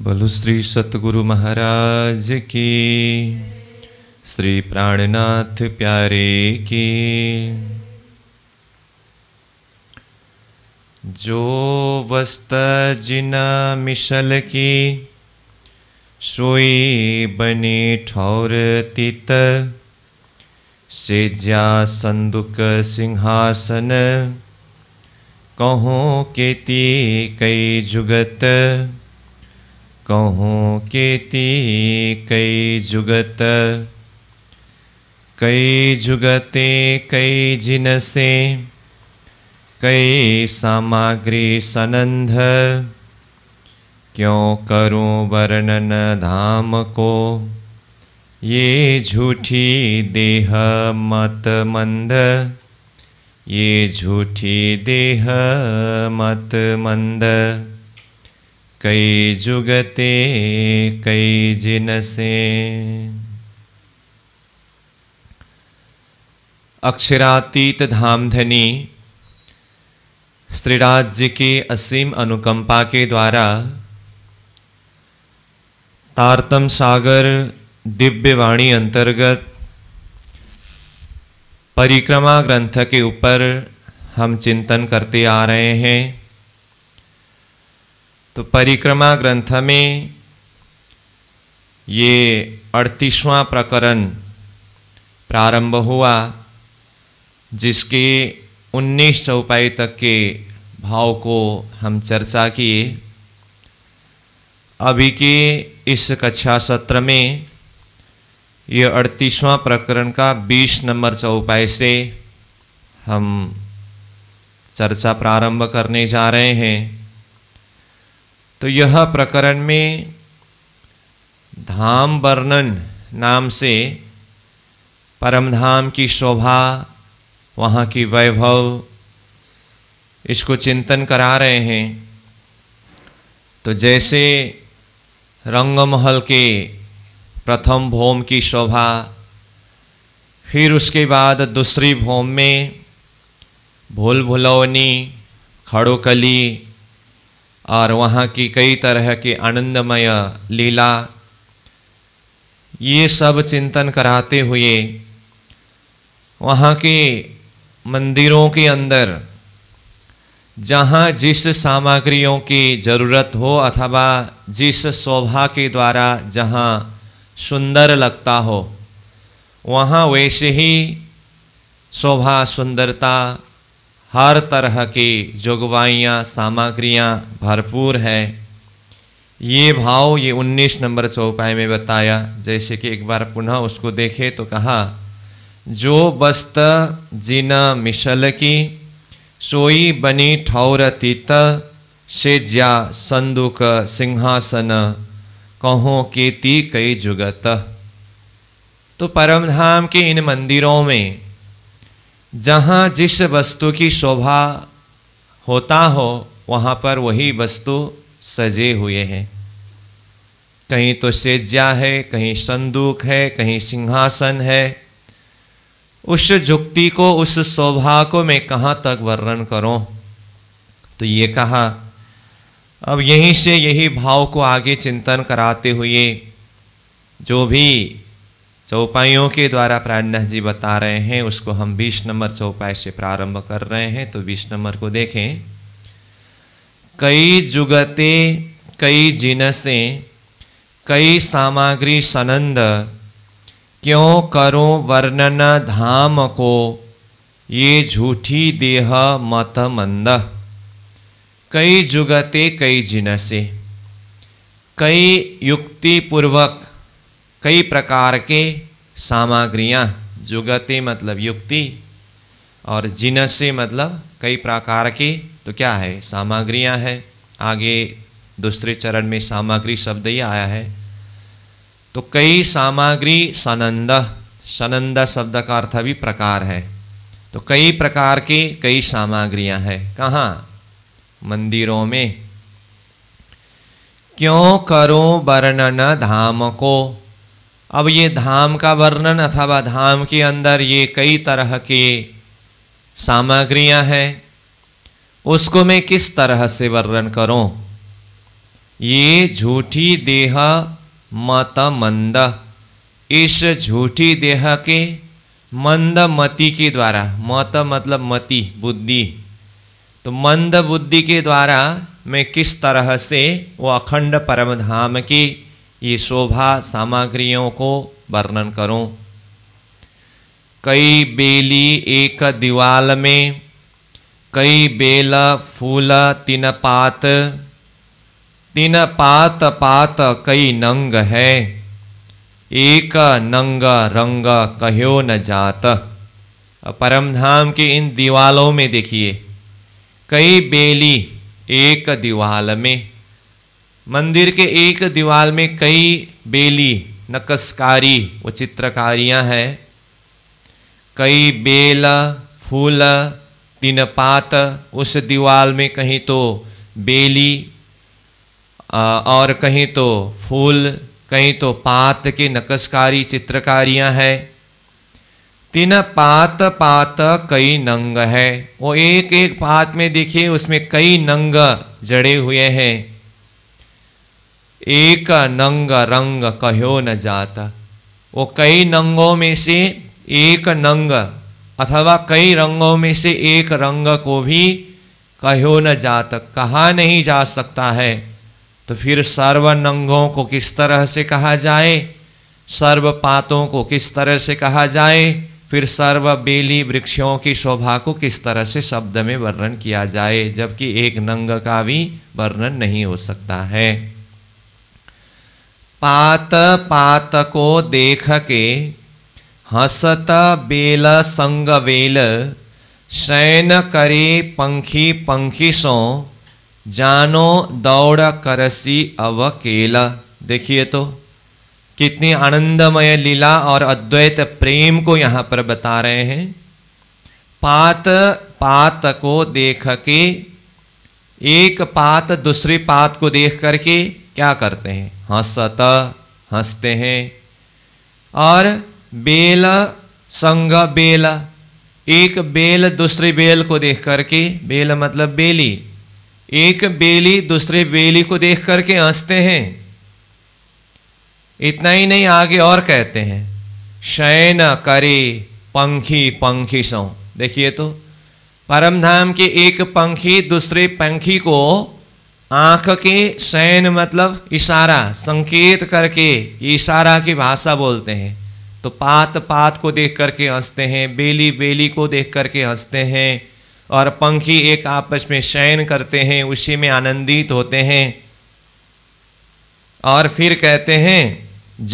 बोलो श्री सतगुरु महाराज की श्री प्राणनाथ प्यारे की जो वस्त जिना मिशल की सोई बनी ठौर तित सेज्या संदुक सिंहासन कहो केती कई जुगत कहूँ केती कई जुगत कई जुगते कई जिनसे कई सामग्री सनंध क्यों करूं वर्णन धाम को ये झूठी देह मत मंद ये झूठी देह मत मंद कई जुगते कई जिन से अक्षरातीत धामधनी श्रीराज जी के असीम अनुकंपा के द्वारा तारतम सागर दिव्य वाणी अंतर्गत परिक्रमा ग्रंथ के ऊपर हम चिंतन करते आ रहे हैं तो परिक्रमा ग्रंथ में ये अड़तीसवां प्रकरण प्रारंभ हुआ जिसके उन्नीस चौपाई तक के भाव को हम चर्चा किए अभी के इस कक्षा सत्र में यह अड़तीसवां प्रकरण का बीस नंबर चौपाई से हम चर्चा प्रारंभ करने जा रहे हैं तो यह प्रकरण में धाम वर्णन नाम से परमधाम की शोभा वहाँ की वैभव इसको चिंतन करा रहे हैं तो जैसे रंगमहल के प्रथम भोम की शोभा फिर उसके बाद दूसरी भोम में भूल भुलौनी खड़ोकली और वहाँ की कई तरह की आनंदमय लीला ये सब चिंतन कराते हुए वहाँ के मंदिरों के अंदर जहाँ जिस सामग्रियों की ज़रूरत हो अथवा जिस शोभा के द्वारा जहाँ सुंदर लगता हो वहाँ वैसे ही शोभा सुंदरता हर तरह की जोगवाइयाँ सामग्रियाँ भरपूर है ये भाव ये 19 नंबर चौपाई में बताया जैसे कि एक बार पुनः उसको देखे तो कहा जो बस्त जिन मिशल की सोई बनी ठौर तीत ज्या संदुक सिंहासन कहो के ती कई जुगत तो परमधाम के इन मंदिरों में जहाँ जिस वस्तु की शोभा होता हो वहाँ पर वही वस्तु सजे हुए हैं कहीं तो सेज्या है कहीं संदूक है कहीं सिंहासन है उस जुक्ति को उस शोभा को मैं कहाँ तक वर्णन करूँ तो ये कहा अब यहीं से यही भाव को आगे चिंतन कराते हुए जो भी चौपाइयों के द्वारा प्राणनाथ जी बता रहे हैं उसको हम बीस नंबर चौपाई से प्रारंभ कर रहे हैं तो बीस नंबर को देखें कई जुगते कई जिनसे कई सामग्री सनंद क्यों करो वर्णन धाम को ये झूठी देह मत मंद कई जुगते कई जिनसे कई युक्तिपूर्वक कई प्रकार के सामग्रियाँ जुगति मतलब युक्ति और जिनसे मतलब कई प्रकार के तो क्या है सामग्रियाँ हैं आगे दूसरे चरण में सामग्री शब्द ही आया है तो कई सामग्री सनंद सनंद शब्द का अर्थ भी प्रकार है तो कई प्रकार के कई सामग्रियां हैं कहाँ मंदिरों में क्यों करो वर्णन धाम को अब ये धाम का वर्णन अथवा धाम के अंदर ये कई तरह के सामग्रियां हैं उसको मैं किस तरह से वर्णन करूं? ये झूठी देह मत मंद इस झूठी देह के मंद मति के द्वारा मत मतलब मति बुद्धि तो मंद बुद्धि के द्वारा मैं किस तरह से वो अखंड परम धाम की ये शोभा सामग्रियों को वर्णन करूं कई बेली एक दीवाल में कई बेल फूल तीन पात तीन पात पात कई नंग है एक नंग रंग कहो न जात परम धाम के इन दीवालों में देखिए कई बेली एक दीवाल में मंदिर के एक दीवार में कई बेली नकसकारी व चित्रकारियां हैं कई बेल फूल तीन पात उस दीवार में कहीं तो बेली और कहीं तो फूल कहीं तो पात के नकसकारी चित्रकारियां हैं तीन पात पात कई नंग है वो एक एक पात में देखिए उसमें कई नंग जड़े हुए हैं एक नंग रंग कहो न जाता वो कई नंगों में से एक नंग अथवा कई रंगों में से एक रंग को भी कहो न जात कहा नहीं जा सकता है तो फिर सर्व नंगों को किस तरह से कहा जाए सर्व पातों को किस तरह से कहा जाए फिर सर्व बेली वृक्षों की शोभा को किस तरह से शब्द में वर्णन किया जाए जबकि एक नंग का भी वर्णन नहीं हो सकता है पात पात को देख के हसत बेल संग बेल शयन करे पंखी पंखी सो जानो दौड़ करसी अवकेल देखिए तो कितनी आनंदमय लीला और अद्वैत प्रेम को यहाँ पर बता रहे हैं पात पात को देख के एक पात दूसरी पात को देख करके क्या करते हैं हंसत हंसते हैं और बेल संग बेल एक बेल दूसरे बेल को देख करके बेल मतलब बेली एक बेली दूसरे बेली को देख करके हंसते हैं इतना ही नहीं आगे और कहते हैं शयन करे पंखी पंखी सौ देखिए तो परमधाम के एक पंखी दूसरे पंखी को आंख के सैन मतलब इशारा संकेत करके इशारा की भाषा बोलते हैं तो पात पात को देख करके हंसते हैं बेली बेली को देख करके हंसते हैं और पंखी एक आपस में शयन करते हैं उसी में आनंदित होते हैं और फिर कहते हैं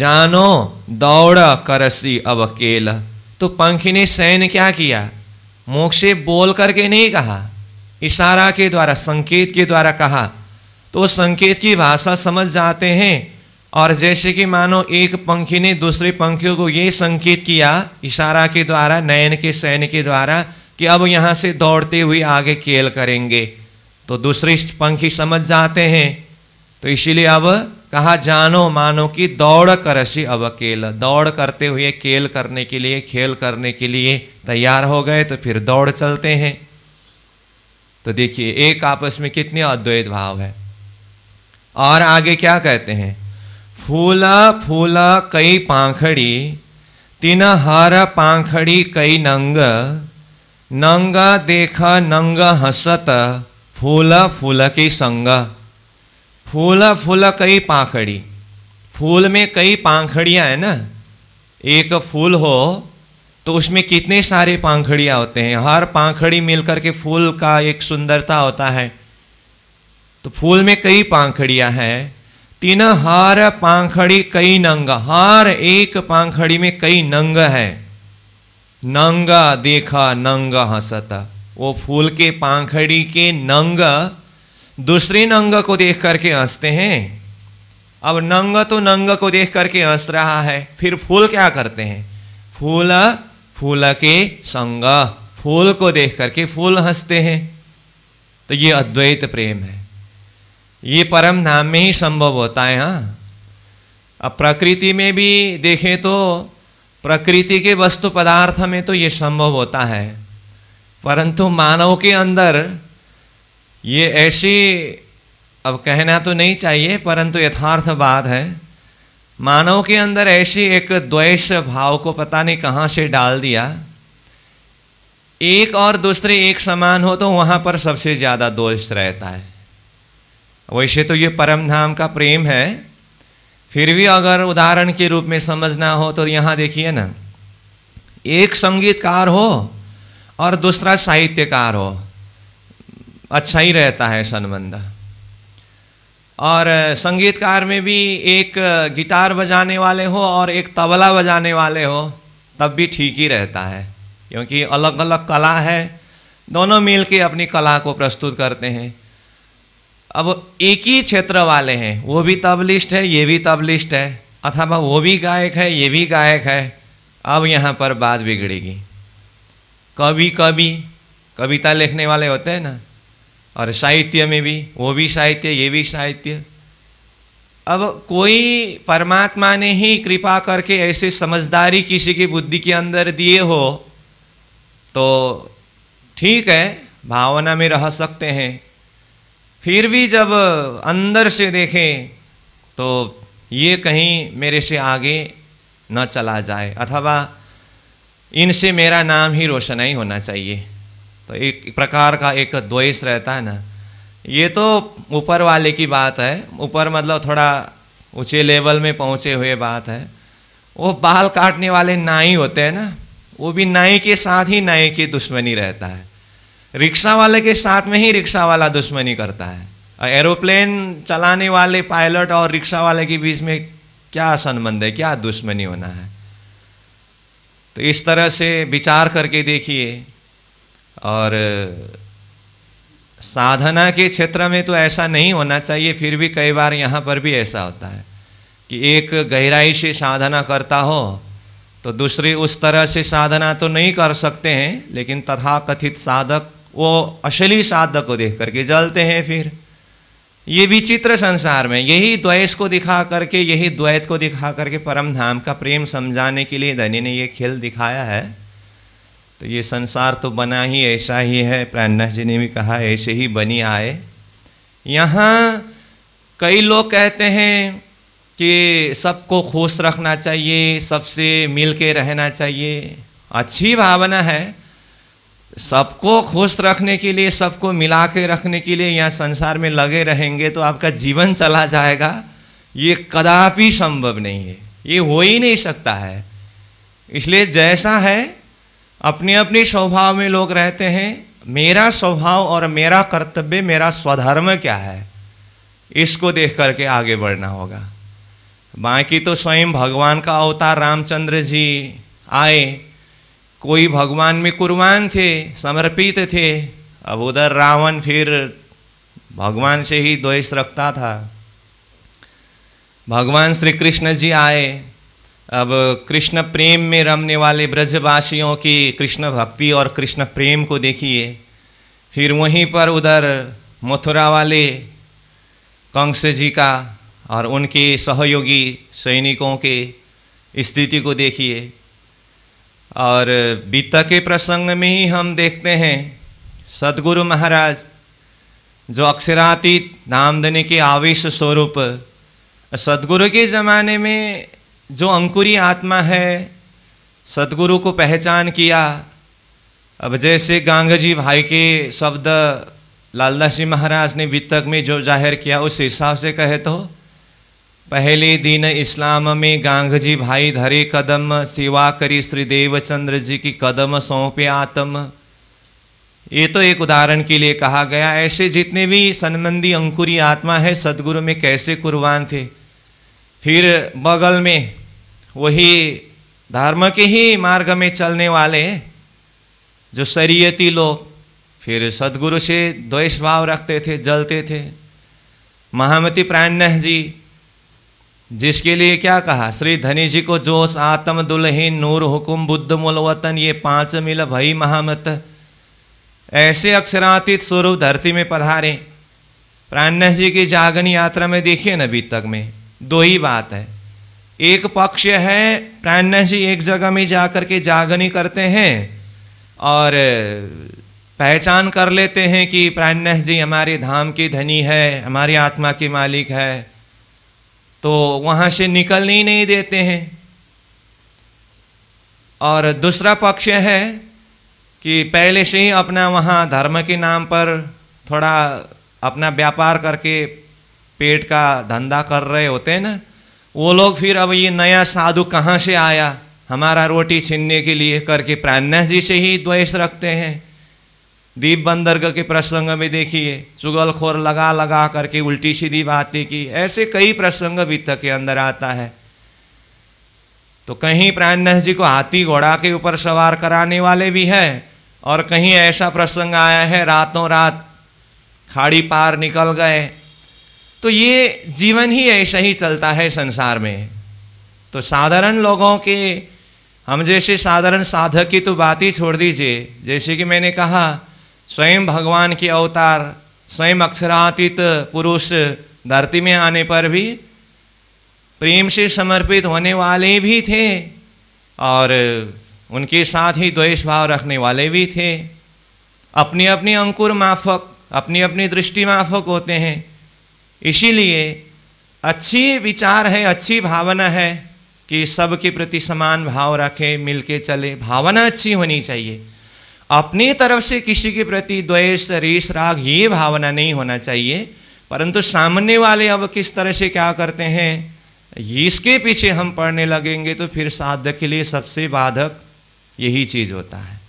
जानो दौड़ करसी अब अकेला तो पंखी ने शयन क्या किया मोक्षे से बोल करके नहीं कहा इशारा के द्वारा संकेत के द्वारा कहा तो संकेत की भाषा समझ जाते हैं और जैसे कि मानो एक पंखी ने दूसरे पंखियों को ये संकेत किया इशारा के द्वारा नयन के सैन्य के द्वारा कि अब यहाँ से दौड़ते हुए आगे केल करेंगे तो दूसरे पंखी समझ जाते हैं तो इसीलिए अब कहा जानो मानो कि दौड़ कर सी अब अकेल दौड़ करते हुए केल करने के लिए खेल करने के लिए तैयार हो गए तो फिर दौड़ चलते हैं तो देखिए एक आपस में कितने अद्वैत भाव है और आगे क्या कहते हैं फूला फूला कई पाखड़ी तीन हार पाखड़ी कई नंग नंगा देखा नंगा हंसत फूला फूला की संगा फूला फूला कई पाखड़ी फूल में कई पाखड़ियाँ हैं ना एक फूल हो तो उसमें कितने सारे पाखड़ियाँ होते हैं हर पाखड़ी मिलकर के फूल का एक सुंदरता होता है तो फूल में कई पांखड़िया हैं तीन हार पाखड़ी कई नंग हार एक पाखड़ी में कई नंग है नंगा देखा नंग हंसता वो फूल के पाखड़ी के नंग दूसरे नंग को देख करके हंसते हैं अब नंग तो नंग को देख करके हंस रहा है फिर फूल क्या करते हैं फूल फूल के संग फूल को देख करके फूल हंसते हैं तो ये अद्वैत प्रेम है ये परम धाम में ही संभव होता है हाँ अब प्रकृति में भी देखें तो प्रकृति के वस्तु पदार्थ में तो ये संभव होता है परंतु मानव के अंदर ये ऐसी अब कहना तो नहीं चाहिए परंतु यथार्थ बात है मानव के अंदर ऐसी एक द्वेष भाव को पता नहीं कहाँ से डाल दिया एक और दूसरे एक समान हो तो वहाँ पर सबसे ज़्यादा दोष रहता है वैसे तो ये परम धाम का प्रेम है फिर भी अगर उदाहरण के रूप में समझना हो तो यहाँ देखिए ना एक संगीतकार हो और दूसरा साहित्यकार हो अच्छा ही रहता है संबंध और संगीतकार में भी एक गिटार बजाने वाले हो और एक तबला बजाने वाले हो तब भी ठीक ही रहता है क्योंकि अलग अलग कला है दोनों मिल के अपनी कला को प्रस्तुत करते हैं अब एक ही क्षेत्र वाले हैं वो भी तबलिस्ट है ये भी तबलिस्ट है अथवा वो भी गायक है ये भी गायक है अब यहाँ पर बात बिगड़ेगी कभी कभी कविता लिखने वाले होते हैं ना और साहित्य में भी वो भी साहित्य ये भी साहित्य अब कोई परमात्मा ने ही कृपा करके ऐसे समझदारी किसी की बुद्धि के अंदर दिए हो तो ठीक है भावना में रह सकते हैं फिर भी जब अंदर से देखें तो ये कहीं मेरे से आगे न चला जाए अथवा इनसे मेरा नाम ही रोशन ही होना चाहिए तो एक प्रकार का एक द्वेष रहता है ना ये तो ऊपर वाले की बात है ऊपर मतलब थोड़ा ऊँचे लेवल में पहुँचे हुए बात है वो बाल काटने वाले नाई होते हैं ना वो भी नाई के साथ ही नाई की दुश्मनी रहता है रिक्शा वाले के साथ में ही रिक्शा वाला दुश्मनी करता है एरोप्लेन चलाने वाले पायलट और रिक्शा वाले के बीच में क्या संबंध है क्या दुश्मनी होना है तो इस तरह से विचार करके देखिए और साधना के क्षेत्र में तो ऐसा नहीं होना चाहिए फिर भी कई बार यहाँ पर भी ऐसा होता है कि एक गहराई से साधना करता हो तो दूसरे उस तरह से साधना तो नहीं कर सकते हैं लेकिन तथाकथित साधक वो असली साध को देख करके जलते हैं फिर ये विचित्र संसार में यही द्वैस को दिखा करके यही द्वैत को दिखा करके परम धाम का प्रेम समझाने के लिए धनी ने ये खेल दिखाया है तो ये संसार तो बना ही ऐसा ही है प्राणनाथ जी ने भी कहा ऐसे ही बनी आए यहाँ कई लोग कहते हैं कि सबको खुश रखना चाहिए सबसे मिल के रहना चाहिए अच्छी भावना है सबको खुश रखने के लिए सबको मिला के रखने के लिए यहाँ संसार में लगे रहेंगे तो आपका जीवन चला जाएगा ये कदापि संभव नहीं है ये हो ही नहीं सकता है इसलिए जैसा है अपने अपने स्वभाव में लोग रहते हैं मेरा स्वभाव और मेरा कर्तव्य मेरा स्वधर्म क्या है इसको देख करके आगे बढ़ना होगा बाकी तो स्वयं भगवान का अवतार रामचंद्र जी आए कोई भगवान में कुर्बान थे समर्पित थे अब उधर रावण फिर भगवान से ही द्वेष रखता था भगवान श्री कृष्ण जी आए अब कृष्ण प्रेम में रमने वाले ब्रजवासियों की कृष्ण भक्ति और कृष्ण प्रेम को देखिए फिर वहीं पर उधर मथुरा वाले कंस जी का और उनके सहयोगी सैनिकों के स्थिति को देखिए और बीता के प्रसंग में ही हम देखते हैं सदगुरु महाराज जो अक्षरातीत नाम देने के आवेश स्वरूप सदगुरु के ज़माने में जो अंकुरी आत्मा है सदगुरु को पहचान किया अब जैसे गांगजी भाई के शब्द लालदास जी महाराज ने बीतक में जो जाहिर किया उस हिसाब से कहे तो पहले दिन इस्लाम में जी भाई धरे कदम सेवा करी श्री देवचंद्र जी की कदम सौंपे आत्म ये तो एक उदाहरण के लिए कहा गया ऐसे जितने भी संबंधी अंकुरी आत्मा है सदगुरु में कैसे कुर्बान थे फिर बगल में वही धर्म के ही मार्ग में चलने वाले जो शरीयती लोग फिर सदगुरु से द्वेष भाव रखते थे जलते थे महामती प्राण जी जिसके लिए क्या कहा श्री धनी जी को जोश आत्म दुल्हीन नूर हुकुम बुद्ध मूल वतन ये पांच मिल भई महामत ऐसे अक्षरातीत स्वरूप धरती में पधारे प्राण जी की जागनी यात्रा में देखिए ना अभी तक में दो ही बात है एक पक्ष है प्राण जी एक जगह में जाकर के जागनी करते हैं और पहचान कर लेते हैं कि प्राण जी हमारे धाम की धनी है हमारी आत्मा की मालिक है तो वहाँ से निकलने ही नहीं देते हैं और दूसरा पक्ष है कि पहले से ही अपना वहाँ धर्म के नाम पर थोड़ा अपना व्यापार करके पेट का धंधा कर रहे होते हैं ना वो लोग फिर अब ये नया साधु कहाँ से आया हमारा रोटी छीनने के लिए करके प्राणना जी से ही द्वेष रखते हैं दीप बंदरग के प्रसंग में देखिए चुगलखोर लगा लगा करके उल्टी सीधी बातें की ऐसे कई प्रसंग वित्त के अंदर आता है तो कहीं प्राणनाथ जी को हाथी घोड़ा के ऊपर सवार कराने वाले भी हैं और कहीं ऐसा प्रसंग आया है रातों रात खाड़ी पार निकल गए तो ये जीवन ही ऐसा ही चलता है संसार में तो साधारण लोगों के हम जैसे साधारण साधक की तो बात ही छोड़ दीजिए जैसे कि मैंने कहा स्वयं भगवान के अवतार स्वयं अक्षरातीत पुरुष धरती में आने पर भी प्रेम से समर्पित होने वाले भी थे और उनके साथ ही द्वेष भाव रखने वाले भी थे अपने अपने अंकुर माफक अपनी अपनी दृष्टि माफक होते हैं इसीलिए अच्छी विचार है अच्छी भावना है कि सबके प्रति समान भाव रखें मिलके चले भावना अच्छी होनी चाहिए अपनी तरफ से किसी के प्रति द्वेष रेश राग ये भावना नहीं होना चाहिए परंतु सामने वाले अब किस तरह से क्या करते हैं इसके पीछे हम पढ़ने लगेंगे तो फिर साधक के लिए सबसे बाधक यही चीज़ होता है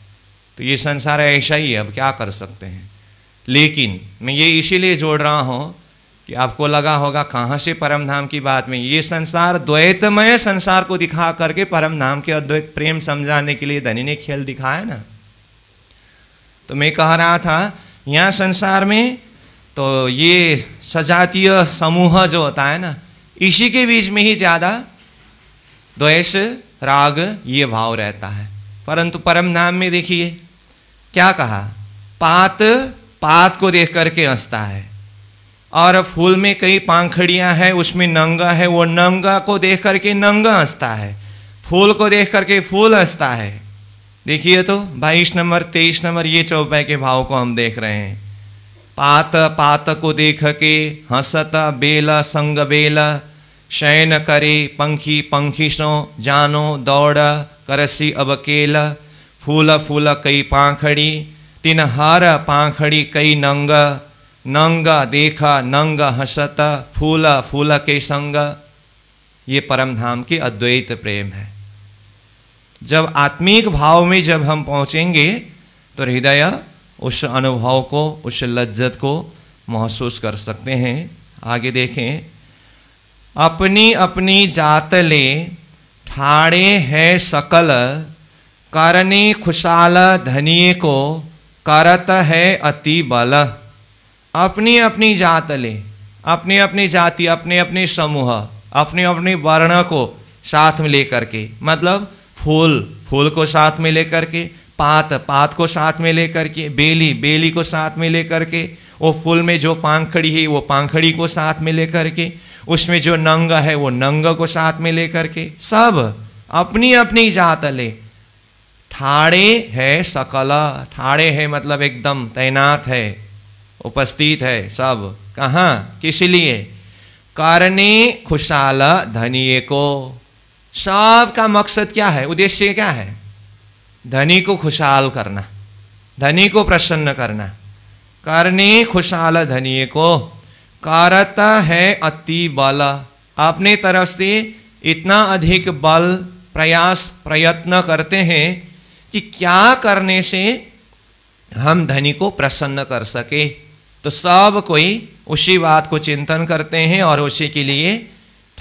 तो ये संसार ऐसा ही है अब क्या कर सकते हैं लेकिन मैं ये इसीलिए जोड़ रहा हूँ कि आपको लगा होगा कहाँ से परम धाम की बात में ये संसार द्वैतमय संसार को दिखा करके परम धाम के अद्वैत प्रेम समझाने के लिए धनी ने खेल दिखाया ना तो मैं कह रहा था यहाँ संसार में तो ये सजातीय समूह जो होता है ना इसी के बीच में ही ज़्यादा द्वेष राग ये भाव रहता है परंतु परम नाम में देखिए क्या कहा पात पात को देख करके हंसता है और फूल में कई पांखड़ियां हैं उसमें नंगा है वो नंगा को देख करके नंगा हंसता है फूल को देख करके फूल हंसता है देखिए तो बाईस नंबर तेईस नंबर ये चौपाई के भाव को हम देख रहे हैं पात पात को देख के हंसत बेल संग बेल शयन करे पंखी पंखिशो जानो दौड़ करसी केल फूल फूल कई पाखड़ी तिन हर पाखड़ी कई नंग नंग देखा नंग हंसत फूल फूल के संग ये परम धाम की अद्वैत प्रेम है जब आत्मिक भाव में जब हम पहुंचेंगे तो हृदय उस अनुभव को उस लज्जत को महसूस कर सकते हैं आगे देखें अपनी अपनी जात ले ठाड़े है सकल करने खुशाल धनिये को करत है अति बल अपनी अपनी जात ले अपनी अपनी जाति अपने अपने समूह अपने अपने वर्ण को साथ में लेकर के मतलब फूल फूल को साथ में लेकर के पात पात को साथ में लेकर के बेली बेली को साथ में लेकर के वो फूल में जो पांखड़ी है वो पांखड़ी को साथ में लेकर के उसमें जो नंग है वो नंग को साथ में लेकर के सब अपनी अपनी जात ले ठाड़े है सकल ठाड़े है मतलब एकदम तैनात है उपस्थित है सब कहाँ किस लिए करने खुशाल धनिये को सब का मकसद क्या है उद्देश्य क्या है धनी को खुशहाल करना धनी को प्रसन्न करना करने खुशहाल धनी को करता है अति बल अपने तरफ से इतना अधिक बल प्रयास प्रयत्न करते हैं कि क्या करने से हम धनी को प्रसन्न कर सके तो सब कोई उसी बात को चिंतन करते हैं और उसी के लिए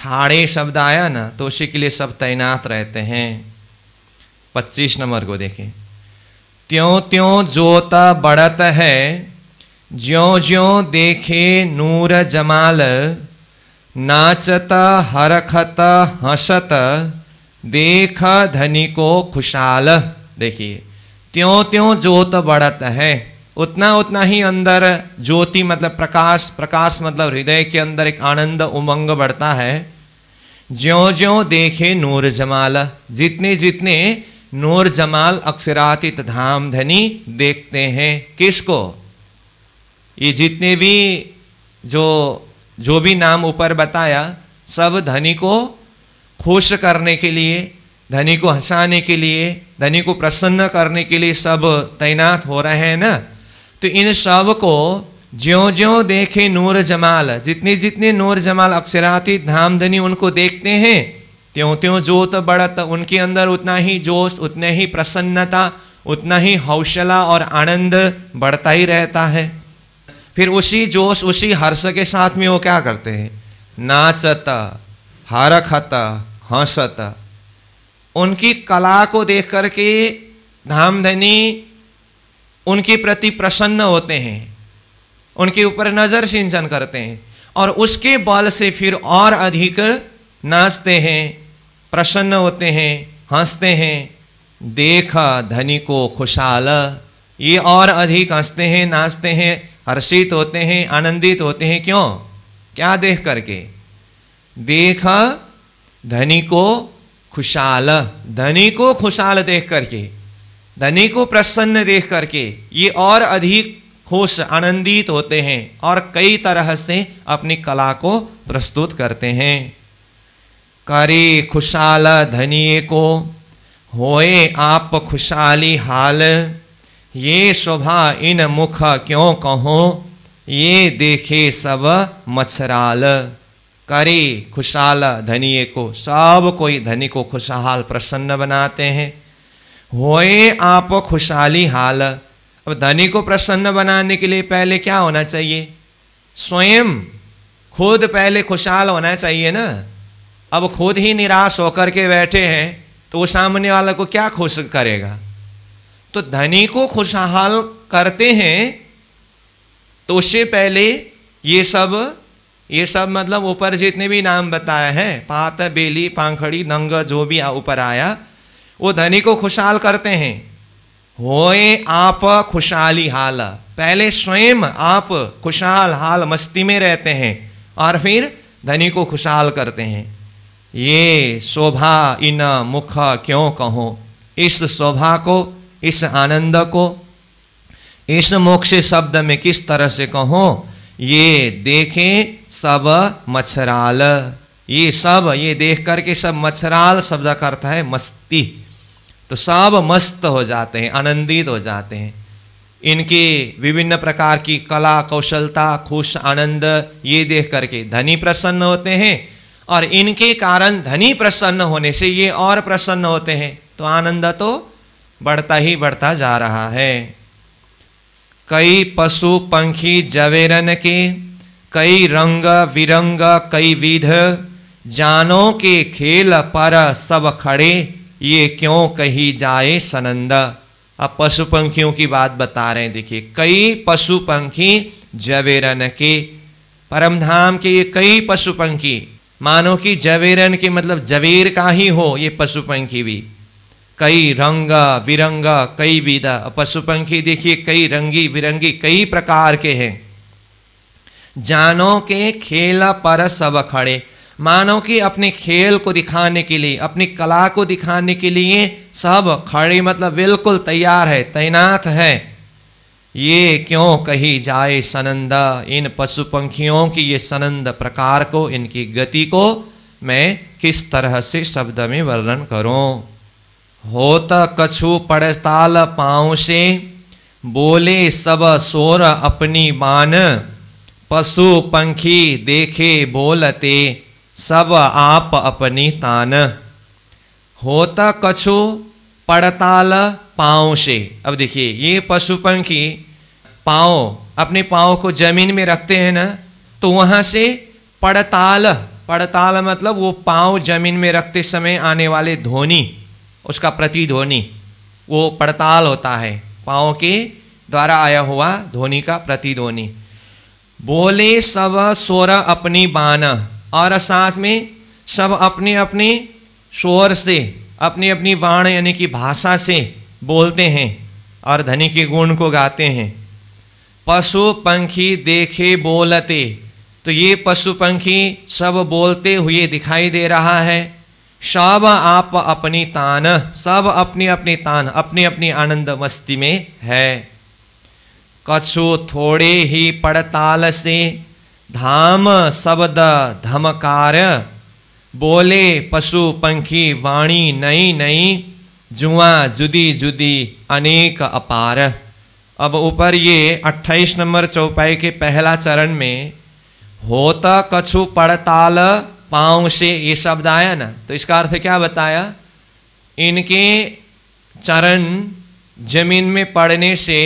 ठाड़े शब्द आया ना तो उसी के लिए सब तैनात रहते हैं पच्चीस नंबर को देखें त्यों त्यों जोता बढ़त है ज्यों ज्यों देखे नूर जमाल नाचत हरखत हंसत देख धनी को खुशाल देखिए त्यों त्यों जोत बढ़त है उतना उतना ही अंदर ज्योति मतलब प्रकाश प्रकाश मतलब हृदय के अंदर एक आनंद उमंग बढ़ता है ज्यो ज्यो देखे नूर जमाल जितने जितने नूर जमाल अक्षरातीत धाम धनी देखते हैं किसको ये जितने भी जो जो भी नाम ऊपर बताया सब धनी को खुश करने के लिए धनी को हंसाने के लिए धनी को प्रसन्न करने के लिए सब तैनात हो रहे हैं ना तो इन सब को ज्यो ज्यो देखे नूर जमाल जितनी जितनी नूर जमाल अक्षराती धामधनी उनको देखते हैं त्यों त्यों जोत बढ़त उनके अंदर उतना ही जोश उतना ही प्रसन्नता उतना ही हौसला और आनंद बढ़ता ही रहता है फिर उसी जोश उसी हर्ष के साथ में वो क्या करते हैं नाचत हरखत हंसत उनकी कला को देख करके धामधनी उनके प्रति प्रसन्न होते हैं उनके ऊपर नज़र सिंचन करते हैं और उसके बल से फिर और अधिक नाचते हैं प्रसन्न होते हैं हंसते हैं देखा धनी को खुशहाल ये और अधिक हंसते हैं नाचते हैं हर्षित होते हैं आनंदित होते हैं क्यों क्या देख करके देखा धनी को खुशहाल धनी को खुशहाल देख करके धनी को प्रसन्न देख करके ये और अधिक खुश आनंदित होते हैं और कई तरह से अपनी कला को प्रस्तुत करते हैं करे खुशहाल धनिए को होए आप खुशहाली हाल ये शोभा इन मुख क्यों कहो ये देखे सब मच्छराल करे खुशहाल धनिये को सब कोई धनी को खुशहाल प्रसन्न बनाते हैं होए आप खुशहाली हाल अब धनी को प्रसन्न बनाने के लिए पहले क्या होना चाहिए स्वयं खुद पहले खुशहाल होना चाहिए ना अब खुद ही निराश होकर के बैठे हैं तो वो सामने वाला को क्या खुश करेगा तो धनी को खुशहाल करते हैं तो उससे पहले ये सब ये सब मतलब ऊपर जितने भी नाम बताए हैं पात बेली पाखड़ी नंग जो भी ऊपर आया वो धनी को खुशहाल करते हैं होए आप खुशहाली हाल पहले स्वयं आप खुशहाल हाल मस्ती में रहते हैं और फिर धनी को खुशहाल करते हैं ये शोभा इन मुख क्यों कहो इस शोभा को इस आनंद को इस मोक्ष शब्द में किस तरह से कहो ये देखें सब मच्छराल ये सब ये देख करके सब मच्छराल शब्द का अर्थ है मस्ती तो सब मस्त हो जाते हैं आनंदित हो जाते हैं इनके विभिन्न प्रकार की कला कौशलता खुश आनंद ये देख करके धनी प्रसन्न होते हैं और इनके कारण धनी प्रसन्न होने से ये और प्रसन्न होते हैं तो आनंद तो बढ़ता ही बढ़ता जा रहा है कई पशु पंखी जवेरन के कई रंग विरंग कई विध जानों के खेल पर सब खड़े ये क्यों कही जाए सनंद अब पशु पंखियों की बात बता रहे हैं देखिए कई पशु पंखी जवेरन के परमधाम के ये कई पशु पंखी मानो कि जवेरन के मतलब जवेर का ही हो ये पशु पंखी भी कई रंग विरंग कई विधा पशु पंखी देखिए कई रंगी बिरंगी कई प्रकार के हैं जानो के खेला पर सब खड़े मानव कि अपने खेल को दिखाने के लिए अपनी कला को दिखाने के लिए सब खड़े मतलब बिल्कुल तैयार है तैनात है ये क्यों कही जाए सनंद इन पशु पंखियों की ये सनंद प्रकार को इनकी गति को मैं किस तरह से शब्द में वर्णन करूं होता कछु पड़ताल पाँव से बोले सब सोर अपनी मान पशु पंखी देखे बोलते सब आप अपनी तान होता कछु पड़ताल पाओ से अब देखिए ये पशु पंखी पाओ अपने पाओ को जमीन में रखते हैं ना तो वहाँ से पड़ताल पड़ताल मतलब वो पाँव जमीन में रखते समय आने वाले ध्वनि उसका प्रतिध्वनि वो पड़ताल होता है पाँव के द्वारा आया हुआ ध्वनि का प्रतिध्वनि बोले सब सोर अपनी बाना और साथ में सब अपने अपने शोर से अपनी अपनी वाण यानी कि भाषा से बोलते हैं और धनी के गुण को गाते हैं पशु पंखी देखे बोलते तो ये पशु पंखी सब बोलते हुए दिखाई दे रहा है सब आप अपनी तान सब अपनी अपनी तान अपनी अपनी आनंद मस्ती में है कछु थोड़े ही पड़ताल से धाम शब्द धमकार बोले पशु पंखी वाणी नई नई जुआ जुदी जुदी अनेक अपार अब ऊपर ये 28 नंबर चौपाई के पहला चरण में होता कछु पड़ताल पाँव से ये शब्द आया ना तो इसका अर्थ क्या बताया इनके चरण जमीन में पड़ने से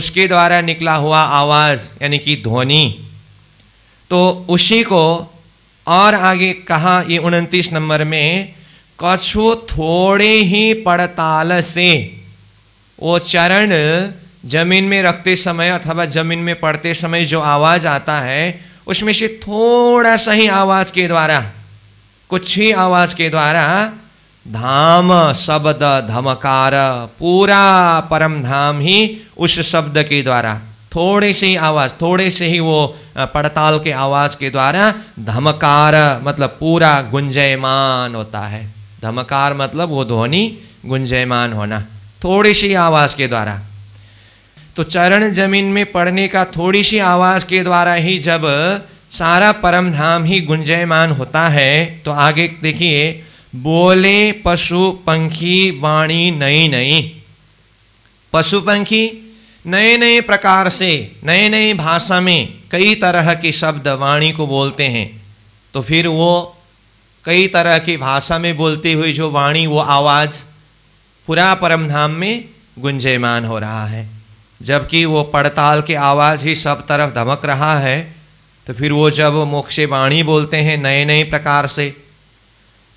उसके द्वारा निकला हुआ आवाज़ यानी कि ध्वनि तो उसी को और आगे कहा ये उनतीस नंबर में कछु थोड़े ही पड़ताल से वो चरण जमीन में रखते समय अथवा जमीन में पड़ते समय जो आवाज़ आता है उसमें से थोड़ा सा ही आवाज़ के द्वारा कुछ ही आवाज़ के द्वारा धाम शब्द धमकार पूरा परम धाम ही उस शब्द के द्वारा थोड़े से ही आवाज़ थोड़े से ही वो पड़ताल के आवाज़ के द्वारा धमकार मतलब पूरा गुंजयमान होता है धमकार मतलब वो ध्वनि गुंजयमान होना थोड़ी सी आवाज़ के द्वारा तो चरण जमीन में पड़ने का थोड़ी सी आवाज़ के द्वारा ही जब सारा परम धाम ही गुंजयमान होता है तो आगे देखिए बोले पशु पंखी वाणी नहीं नहीं पशु पंखी नए नए प्रकार से नए नए भाषा में कई तरह के शब्द वाणी को बोलते हैं तो फिर वो कई तरह की भाषा में बोलती हुई जो वाणी वो आवाज़ पूरा परमधाम में गुंजयमान हो रहा है जबकि वो पड़ताल की आवाज़ ही सब तरफ धमक रहा है तो फिर वो जब मोक्ष वाणी बोलते हैं नए नए प्रकार से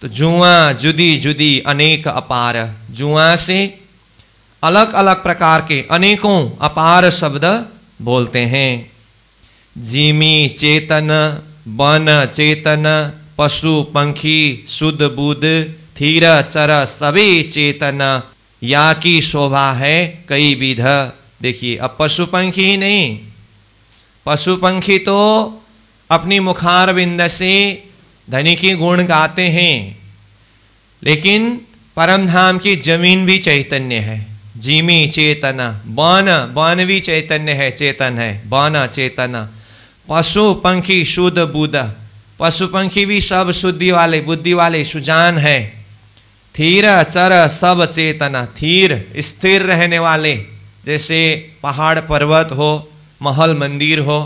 तो जुआ जुदी जुदी अनेक अपार जुआ से अलग अलग प्रकार के अनेकों अपार शब्द बोलते हैं जीमी चेतन वन चेतन पशु पंखी शुद्ध बुद्ध धीर चर सभी चेतन या की शोभा है कई विध देखिए अब पशु पंखी ही नहीं पशु पंखी तो अपनी मुखार बिंद से धनी के गुण गाते हैं लेकिन परमधाम की जमीन भी चैतन्य है जीमी चेतना बान बानवी चैतन्य है चेतन है बाना चेतन पशु पंखी शुद्ध बुद्ध पशु पंखी भी सब शुद्धि वाले बुद्धि वाले सुजान है थीर चर सब चेतन थीर स्थिर रहने वाले जैसे पहाड़ पर्वत हो महल मंदिर हो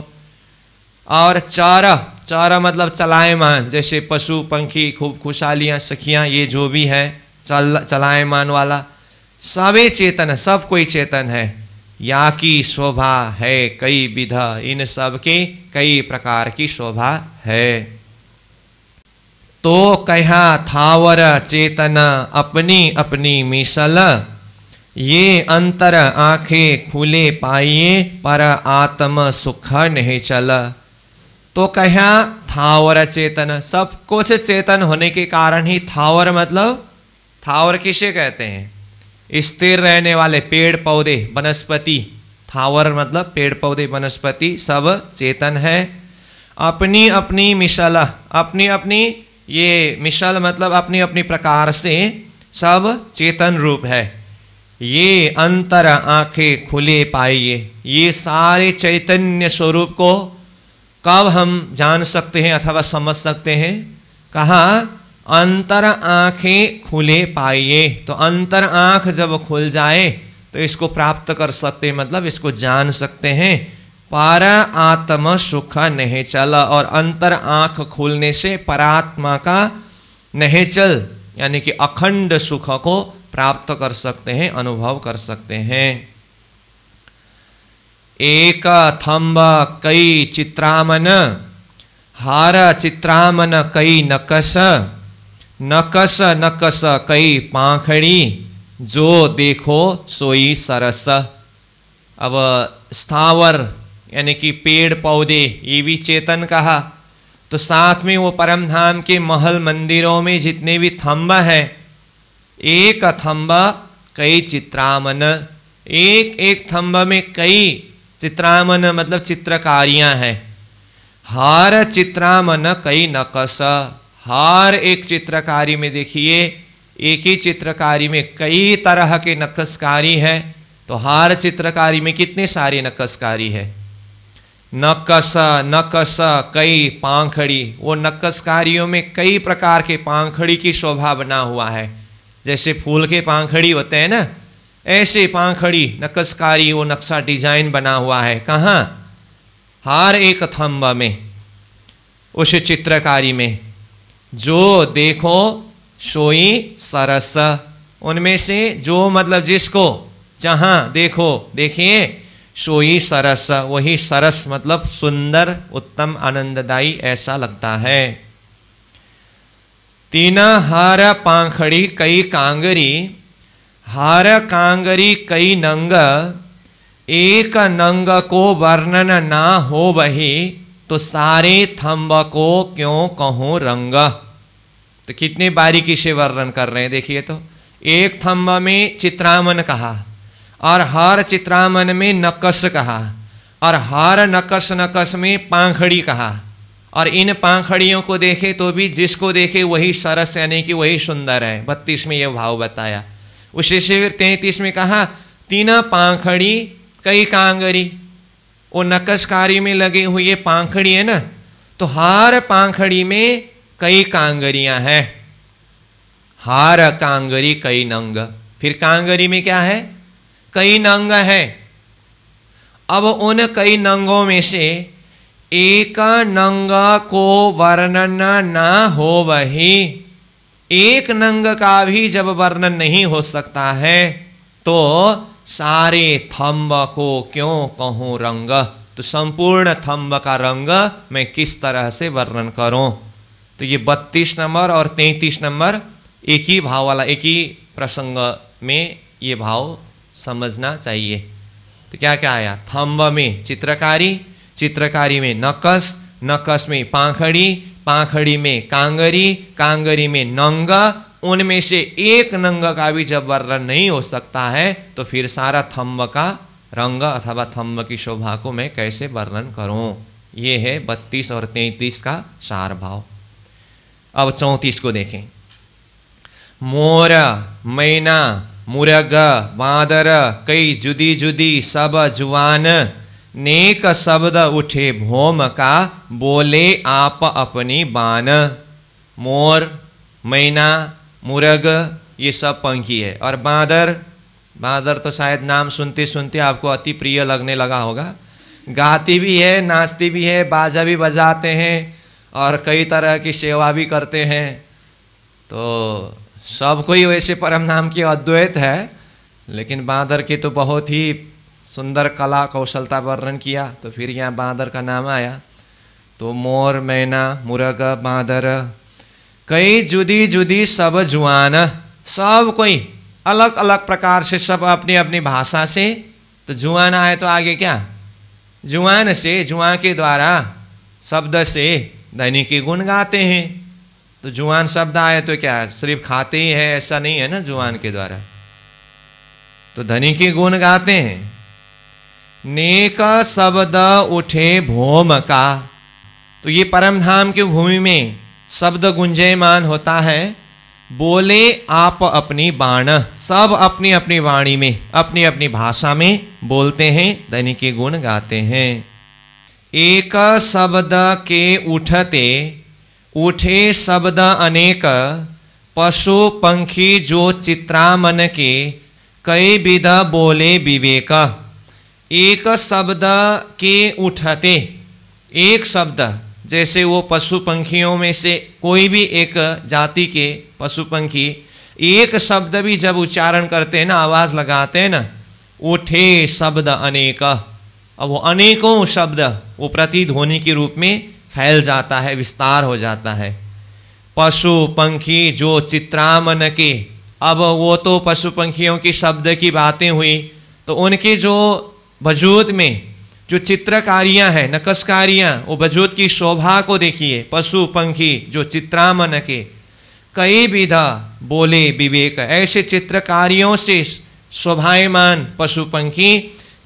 और चार चार मतलब चलायमान जैसे पशु पंखी खूब खुशहालियाँ सखियाँ ये जो भी है चल चलायमान वाला सवे चेतन सब कोई चेतन है या की शोभा है कई विध इन सब के कई प्रकार की शोभा है तो कहा थावर चेतन अपनी अपनी मिसल ये अंतर आंखें खुले पाइए पर आत्म सुख नहीं चल तो कहा थावर चेतन सब कुछ चेतन होने के कारण ही थावर मतलब थावर किसे कहते हैं स्थिर रहने वाले पेड़ पौधे वनस्पति थावर मतलब पेड़ पौधे वनस्पति सब चेतन है अपनी अपनी मिसल अपनी अपनी ये मिसल मतलब अपनी अपनी प्रकार से सब चेतन रूप है ये अंतर आंखें खुले पाइए ये सारे चैतन्य स्वरूप को कब हम जान सकते हैं अथवा समझ सकते हैं कहाँ अंतर आँखें खुले पाइए तो अंतर आंख जब खुल जाए तो इसको प्राप्त कर सकते मतलब इसको जान सकते हैं पर आत्म सुख नहचल और अंतर आंख खुलने से परात्मा का नहचल यानी कि अखंड सुख को प्राप्त कर सकते हैं अनुभव कर सकते हैं एक थम्ब कई चित्रामन हार चित्रामन कई नकस नकस नकस कई पाखड़ी जो देखो सोई सरस अब स्थावर यानी कि पेड़ पौधे ये भी चेतन कहा तो साथ में वो परम धाम के महल मंदिरों में जितने भी थम्ब हैं एक थम्ब कई चित्रामन एक एक थम्ब में कई चित्रामन मतलब चित्रकारियां हैं हर चित्रामन कई नकस हर एक चित्रकारी में देखिए एक ही चित्रकारी में कई तरह के नक्शकारी है तो हर चित्रकारी में कितने सारे नक्शकारी है नकस नकस कई पांखड़ी वो नक्शकारियों में कई प्रकार के पांखड़ी की शोभा बना हुआ है जैसे फूल के पांखड़ी होते हैं ना ऐसे पांखड़ी नक्शकारी वो नक्शा डिजाइन बना हुआ है कहाँ हर एक थम्ब में उस चित्रकारी में जो देखो सोई सरस उनमें से जो मतलब जिसको जहा देखो देखिए सोई सरस वही सरस मतलब सुंदर उत्तम आनंददायी ऐसा लगता है तीन हार पाखड़ी कई कांगरी हार कांगरी कई नंग एक नंग को वर्णन ना हो वही तो सारे थम्ब को क्यों कहो रंग तो कितने बारीकी से वर्णन कर रहे हैं देखिए तो एक थम्ब में चित्रामन कहा और हर चित्रामन में नकस कहा और हर नकस नकस में पाखड़ी कहा और इन पाखड़ियों को देखे तो भी जिसको देखे वही सरस यानी कि वही सुंदर है बत्तीस में यह भाव बताया उसी से फिर तैतीस में कहा तीन पाखड़ी कई कांगरी वो नकशकारी में लगे हुए पाखड़ी है ना तो हर पाखड़ी में कई कांगरियां हैं हार कांगरी कई नंग फिर कांगरी में क्या है कई नंग है अब उन कई नंगों में से एक नंग को वर्णन ना हो वही एक नंग का भी जब वर्णन नहीं हो सकता है तो सारे थम्ब को क्यों कहूँ रंग तो संपूर्ण थम्ब का रंग मैं किस तरह से वर्णन करूँ तो ये बत्तीस नंबर और तैंतीस नंबर एक ही भाव वाला एक ही प्रसंग में ये भाव समझना चाहिए तो क्या क्या आया थम्ब में चित्रकारी चित्रकारी में नकस नकस में पाखड़ी पाखड़ी में कांगरी कांगरी में नंग उनमें से एक नंग का भी जब वर्णन नहीं हो सकता है तो फिर सारा थम्ब का रंग अथवा थम्ब की शोभा को मैं कैसे वर्णन करूं ये है बत्तीस और तैतीस का सार भाव अब चौंतीस को देखें मोर मैना मुरग बादर कई जुदी जुदी सब जुआन नेक शब्द उठे भोम का बोले आप अपनी बान मोर मैना मुरग ये सब पंखी है और बादर बाँदर तो शायद नाम सुनते सुनते आपको अति प्रिय लगने लगा होगा गाती भी है नाचती भी है बाजा भी बजाते हैं और कई तरह की सेवा भी करते हैं तो सबको ही वैसे परम नाम की अद्वैत है लेकिन बादर की तो बहुत ही सुंदर कला कौशलता वर्णन किया तो फिर यहाँ बादर का नाम आया तो मोर मैना मुरग बाँदर कई जुदी जुदी सब जुआन सब कोई अलग अलग प्रकार से सब अपनी अपनी भाषा से तो जुआन आए तो आगे क्या जुआन से जुआ के द्वारा शब्द से धनी के गुण गाते हैं तो जुआन शब्द आए तो क्या सिर्फ खाते ही है ऐसा नहीं है ना जुआन के द्वारा तो धनी के गुण गाते हैं नेक शब्द उठे भोम का तो ये परम धाम की भूमि में शब्द गुंजयमान होता है बोले आप अपनी बाण सब अपनी अपनी वाणी में अपनी अपनी भाषा में बोलते हैं धनी के गुण गाते हैं एक शब्द के उठते उठे शब्द अनेक पशु पंखी जो मन के कई विध बोले विवेक एक शब्द के उठते एक शब्द जैसे वो पशु पंखियों में से कोई भी एक जाति के पशु पंखी एक शब्द भी जब उच्चारण करते हैं ना आवाज़ लगाते हैं ना ठे शब्द अनेक अब वो अनेकों शब्द वो प्रतिध्वनि के रूप में फैल जाता है विस्तार हो जाता है पशु पंखी जो चित्रामन के अब वो तो पशु पंखियों की शब्द की बातें हुई तो उनके जो वजूद में जो चित्रकारियां हैं नकसकारियां वो बजोत की शोभा को देखिए पशु पंखी जो चित्रामन के कई विधा बोले विवेक ऐसे चित्रकारियों से शोभायमान पशु पंखी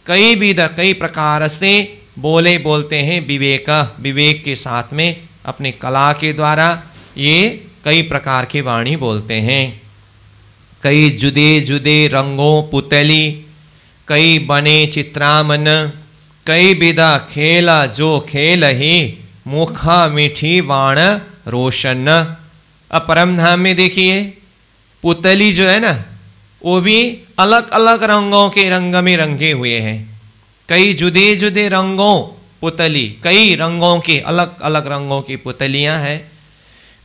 कई विधा कई प्रकार से बोले बोलते हैं विवेक विवेक के साथ में अपने कला के द्वारा ये कई प्रकार की वाणी बोलते हैं कई जुदे जुदे रंगों पुतली कई बने चित्रामन कई विधा खेला जो खेल ही मुखा मीठी वाण रोशन अब परम धाम में देखिए पुतली जो है ना वो भी अलग अलग रंगों के रंग में रंगे हुए हैं कई जुदे जुदे रंगों पुतली कई रंगों के अलग अलग रंगों की पुतलियां हैं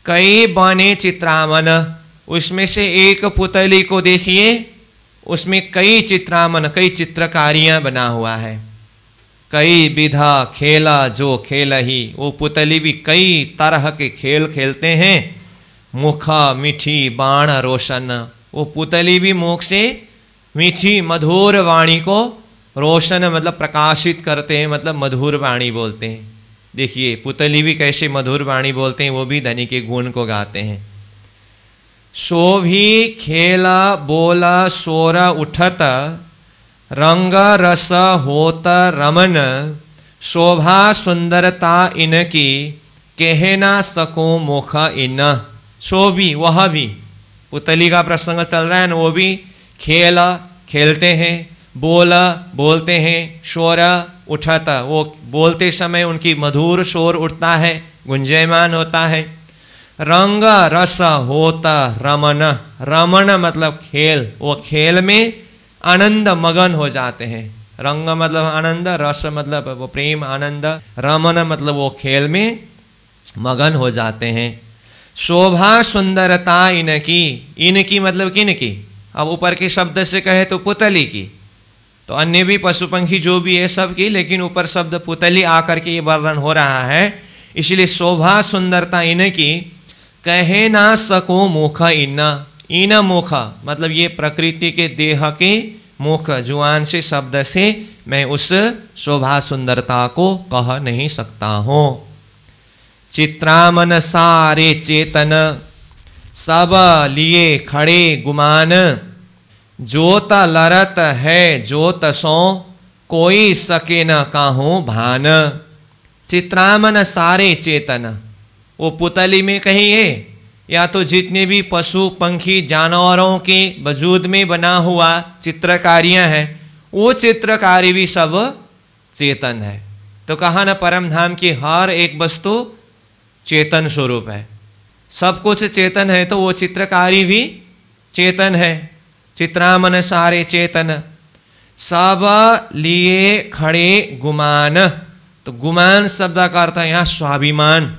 कई बने चित्रामन उसमें से एक पुतली को देखिए उसमें कई चित्रामन कई चित्रकारियां बना हुआ है कई विधा खेला जो खेल ही वो पुतली भी कई तरह के खेल खेलते हैं मुखा मीठी बाण रोशन वो पुतली भी मुख से मीठी मधुर वाणी को रोशन मतलब प्रकाशित करते हैं मतलब मधुर वाणी बोलते हैं देखिए पुतली भी कैसे मधुर वाणी बोलते हैं वो भी धनी के गुण को गाते हैं सो भी खेला बोला सोरा उठता रंग रस होत रमन शोभा सुंदरता इनकी कहना ना सको मुख इन सो भी वह भी पुतली का प्रसंग चल रहा है ना वो भी खेल खेलते हैं बोल बोलते हैं शोर उठाता वो बोलते समय उनकी मधुर शोर उठता है गुंजयमान होता है रंग रस होता रमन रमन मतलब खेल वो खेल में आनंद मगन हो जाते हैं रंग मतलब आनंद रस मतलब वो प्रेम आनंद रमन मतलब वो खेल में मगन हो जाते हैं शोभा सुंदरता इनकी इनकी मतलब किन की अब ऊपर के शब्द से कहे तो पुतली की तो अन्य भी पशु पंखी जो भी है सब की लेकिन ऊपर शब्द पुतली आकर के ये वर्णन हो रहा है इसलिए शोभा सुंदरता इनकी कहे ना सको मुख इन्ना इन मुख मतलब ये प्रकृति के देह के मुख जुआन से शब्द से मैं उस शोभा सुंदरता को कह नहीं सकता हूं चित्रामन सारे चेतन सब लिए खड़े गुमान जोत लरत है जोत सो कोई सके न काहूँ भान चित्रामन सारे चेतन वो पुतली में कहीं है या तो जितने भी पशु पंखी जानवरों के वजूद में बना हुआ चित्रकारियाँ हैं वो चित्रकारी भी सब चेतन है तो कहा ना परम धाम की हर एक वस्तु चेतन स्वरूप है सब कुछ चेतन है तो वो चित्रकारी भी चेतन है चित्रामन सारे चेतन सब लिए खड़े गुमान तो गुमान शब्द का अर्थ है यहाँ स्वाभिमान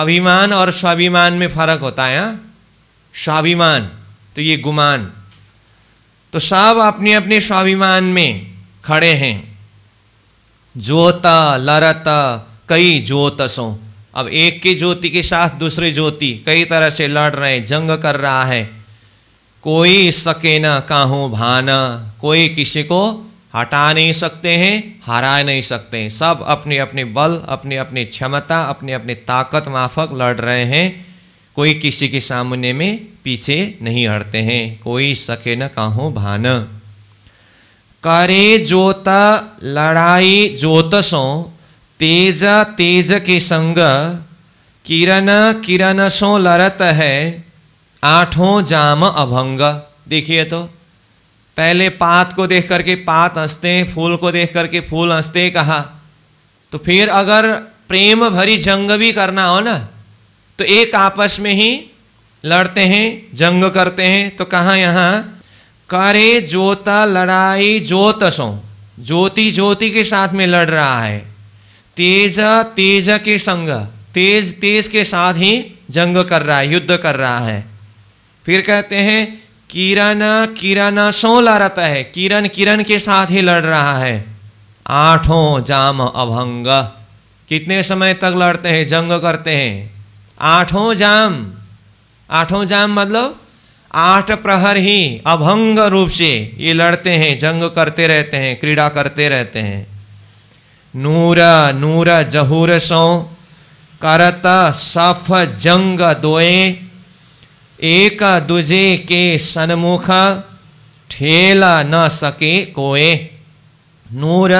अभिमान और स्वाभिमान में फर्क होता है हाँ? स्वाभिमान तो ये गुमान तो सब अपने अपने स्वाभिमान में खड़े हैं जोत लरत कई ज्योतसों अब एक की ज्योति के साथ दूसरे ज्योति कई तरह से लड़ रहे हैं जंग कर रहा है कोई सके न काहू भान कोई किसी को हटा नहीं सकते हैं हरा नहीं सकते हैं सब अपने अपने बल अपने अपने क्षमता अपने अपने ताकत माफक लड़ रहे हैं कोई किसी के सामने में पीछे नहीं हटते हैं कोई सके न कहो भान करे जोत लड़ाई जोतसो तेज तेज के संग किरण किरण सो लड़त है आठों जाम अभंग देखिए तो पहले पात को देख करके पात हंसते फूल को देख करके फूल हंसते कहा तो फिर अगर प्रेम भरी जंग भी करना हो ना तो एक आपस में ही लड़ते हैं जंग करते हैं तो कहाँ यहाँ करे जोता लड़ाई सो ज्योति ज्योति के साथ में लड़ रहा है तेज तेज के संग तेज तेज के साथ ही जंग कर रहा है युद्ध कर रहा है फिर कहते हैं किरण किरण सो लड़ता है किरण किरण के साथ ही लड़ रहा है आठों जाम अभंग कितने समय तक लड़ते हैं जंग करते हैं आठों जाम आठों जाम मतलब आठ प्रहर ही अभंग रूप से ये लड़ते हैं जंग करते रहते हैं क्रीड़ा करते रहते हैं नूर नूर जहूर सौ करत सफ जंग दोए एक दूजे के सन्मुख ठेल न सके कोए नूर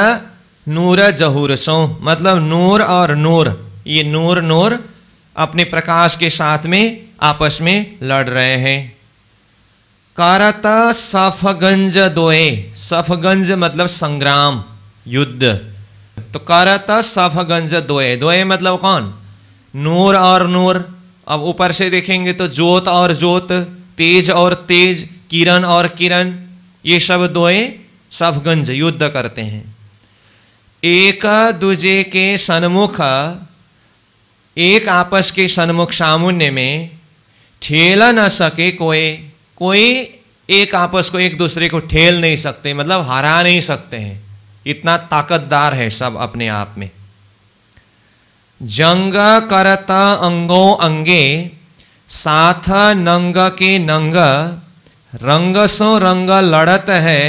नूर जहूर सो मतलब नूर और नूर ये नूर नूर अपने प्रकाश के साथ में आपस में लड़ रहे हैं करत सफगंज दोए सफगंज मतलब संग्राम युद्ध तो करत सफगंज दोए दोए मतलब कौन नूर और नूर अब ऊपर से देखेंगे तो ज्योत और ज्योत तेज और तेज किरण और किरण ये सब दोए सफगंज युद्ध करते हैं एक दूजे के सन्मुख एक आपस के सन्मुख सामुन्य में ठेल न सके कोई कोई एक आपस को एक दूसरे को ठेल नहीं सकते मतलब हरा नहीं सकते हैं इतना ताकतदार है सब अपने आप में जंग करत अंगो अंगे साथ नंग के नंग रंग सो रंग लड़त है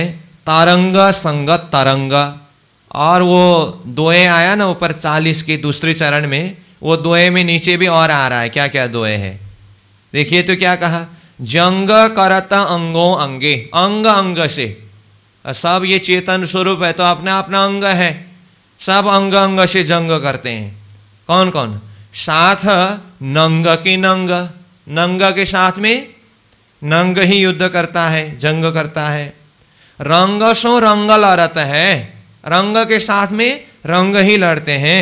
तारंग संग तरंग और वो दोए आया ना ऊपर चालीस के दूसरे चरण में वो दोए में नीचे भी और आ रहा है क्या क्या दोए है देखिए तो क्या कहा जंग करत अंगो अंगे अंग अंग से सब ये चेतन स्वरूप है तो अपना अपना अंग है सब अंग अंग से जंग करते हैं कौन कौन साथ नंग के नंग नंग के साथ में नंग ही युद्ध करता है जंग करता है रंग सो रंग लड़त है रंग के साथ में रंग ही लड़ते हैं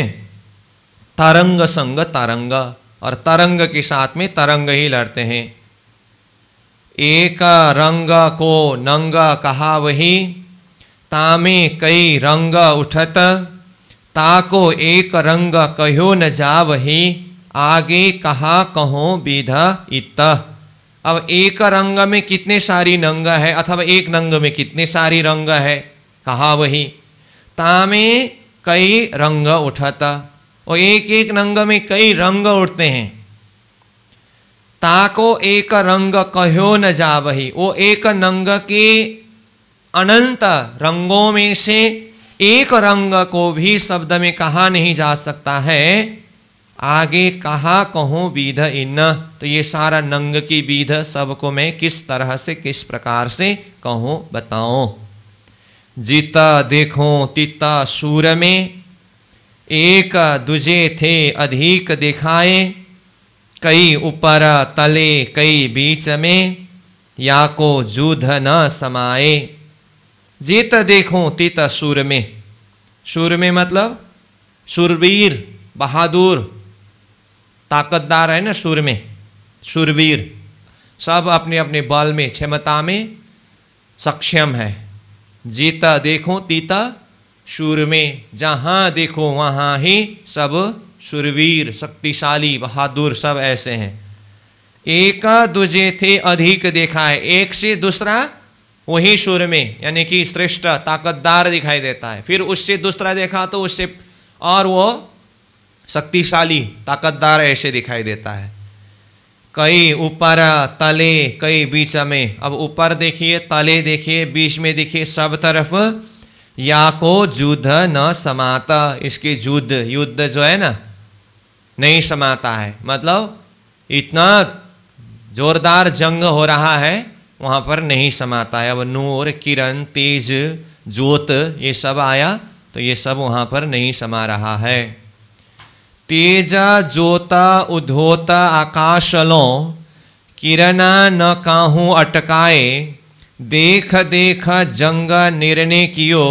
तरंग संग तरंग और तरंग के साथ में तरंग ही लड़ते हैं एक रंग को नंग कहा वही तामे कई रंग उठत ताको एक रंग कहो न ही आगे कहा कहो विध इत अब एक रंग में कितने सारी नंग है अथवा एक नंग में कितने सारी रंग है कहा वही तामे कई रंग उठता और एक एक नंग में कई रंग उठते हैं ताको एक रंग कहो न जा वही वो एक नंग के अनंत रंगों में से एक रंग को भी शब्द में कहा नहीं जा सकता है आगे कहा कहो विध इन तो ये सारा नंग की विध सबको मैं किस तरह से किस प्रकार से कहो बताओ जीता देखो तीता सूर में एक दुजे थे अधिक दिखाए कई ऊपर तले कई बीच में या को जूध न समाए जीत देखो तीत सूर में सूर में मतलब सुरवीर बहादुर ताकतदार है ना सूर में सुरवीर सब अपने अपने बल में क्षमता में सक्षम है जीता देखो तीता सूर में जहाँ देखो वहाँ ही सब सुरवीर शक्तिशाली बहादुर सब ऐसे हैं एक दूजे थे अधिक देखा है एक से दूसरा वही सुर में यानी कि श्रेष्ठ ताकतदार दिखाई देता है फिर उससे दूसरा देखा तो उससे और वो शक्तिशाली ताकतदार ऐसे दिखाई देता है कई ऊपर तले कई बीच में अब ऊपर देखिए तले देखिए बीच में देखिए सब तरफ या को युद्ध न समाता इसके युद्ध युद्ध जो है ना नहीं समाता है मतलब इतना जोरदार जंग हो रहा है वहाँ पर नहीं समाता है अब नूर किरण तेज ज्योत ये सब आया तो ये सब वहाँ पर नहीं समा रहा है तेज ज्योत उद्योत आकाशलों किरणा न काहू अटकाए देख देख जंग निर्णय कियो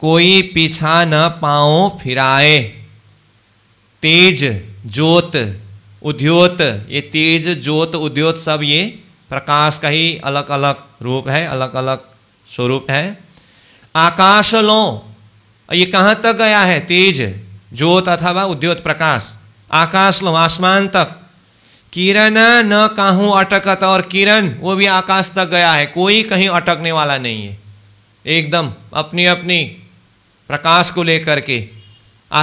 कोई पीछा न पाओ फिराए तेज ज्योत उद्योत ये तेज ज्योत उद्योत सब ये प्रकाश का ही अलग अलग रूप है अलग अलग स्वरूप है आकाश लो ये कहाँ तक गया है तेज ज्योत अथवा उद्योत प्रकाश आकाश लो आसमान तक किरण न कहूँ अटकत और किरण वो भी आकाश तक गया है कोई कहीं अटकने वाला नहीं है एकदम अपनी अपनी प्रकाश को लेकर के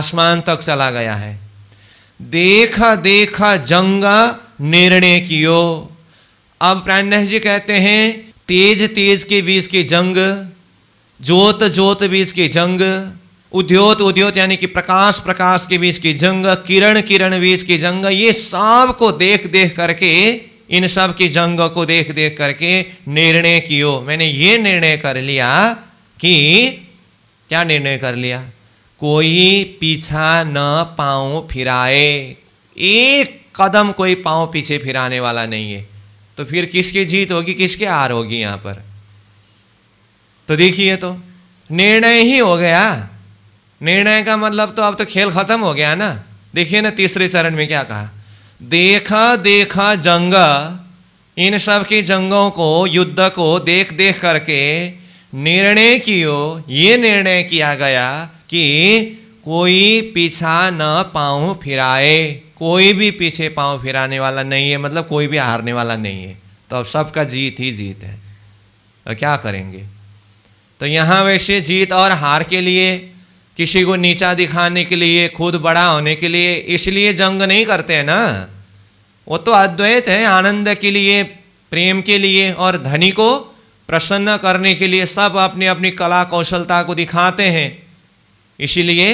आसमान तक चला गया है देख देख जंग निर्णय कियो अब प्राणह जी कहते हैं तेज तेज के बीच की जंग ज्योत ज्योत बीच की जंग उद्योत उद्योत यानी कि प्रकाश प्रकाश के बीच की जंग किरण किरण बीच की जंग ये सब को देख देख करके इन सब की जंग को देख देख करके निर्णय कियो मैंने ये निर्णय कर लिया कि क्या निर्णय कर लिया कोई पीछा न पाऊं फिराए एक कदम कोई पाँव पीछे फिराने वाला नहीं है तो फिर किसकी जीत होगी किसके हार होगी यहाँ पर तो देखिए तो निर्णय ही हो गया निर्णय का मतलब तो अब तो खेल खत्म हो गया ना देखिए ना तीसरे चरण में क्या कहा देखा देखा जंग इन सब के जंगों को युद्ध को देख देख करके निर्णय कियो ये निर्णय किया गया कि कोई पीछा न पाऊं फिराए कोई भी पीछे पांव फिराने वाला नहीं है मतलब कोई भी हारने वाला नहीं है तो अब सबका जीत ही जीत है तो क्या करेंगे तो यहाँ वैसे जीत और हार के लिए किसी को नीचा दिखाने के लिए खुद बड़ा होने के लिए इसलिए जंग नहीं करते हैं ना वो तो अद्वैत है आनंद के लिए प्रेम के लिए और धनी को प्रसन्न करने के लिए सब अपनी अपनी कला कौशलता को दिखाते हैं इसीलिए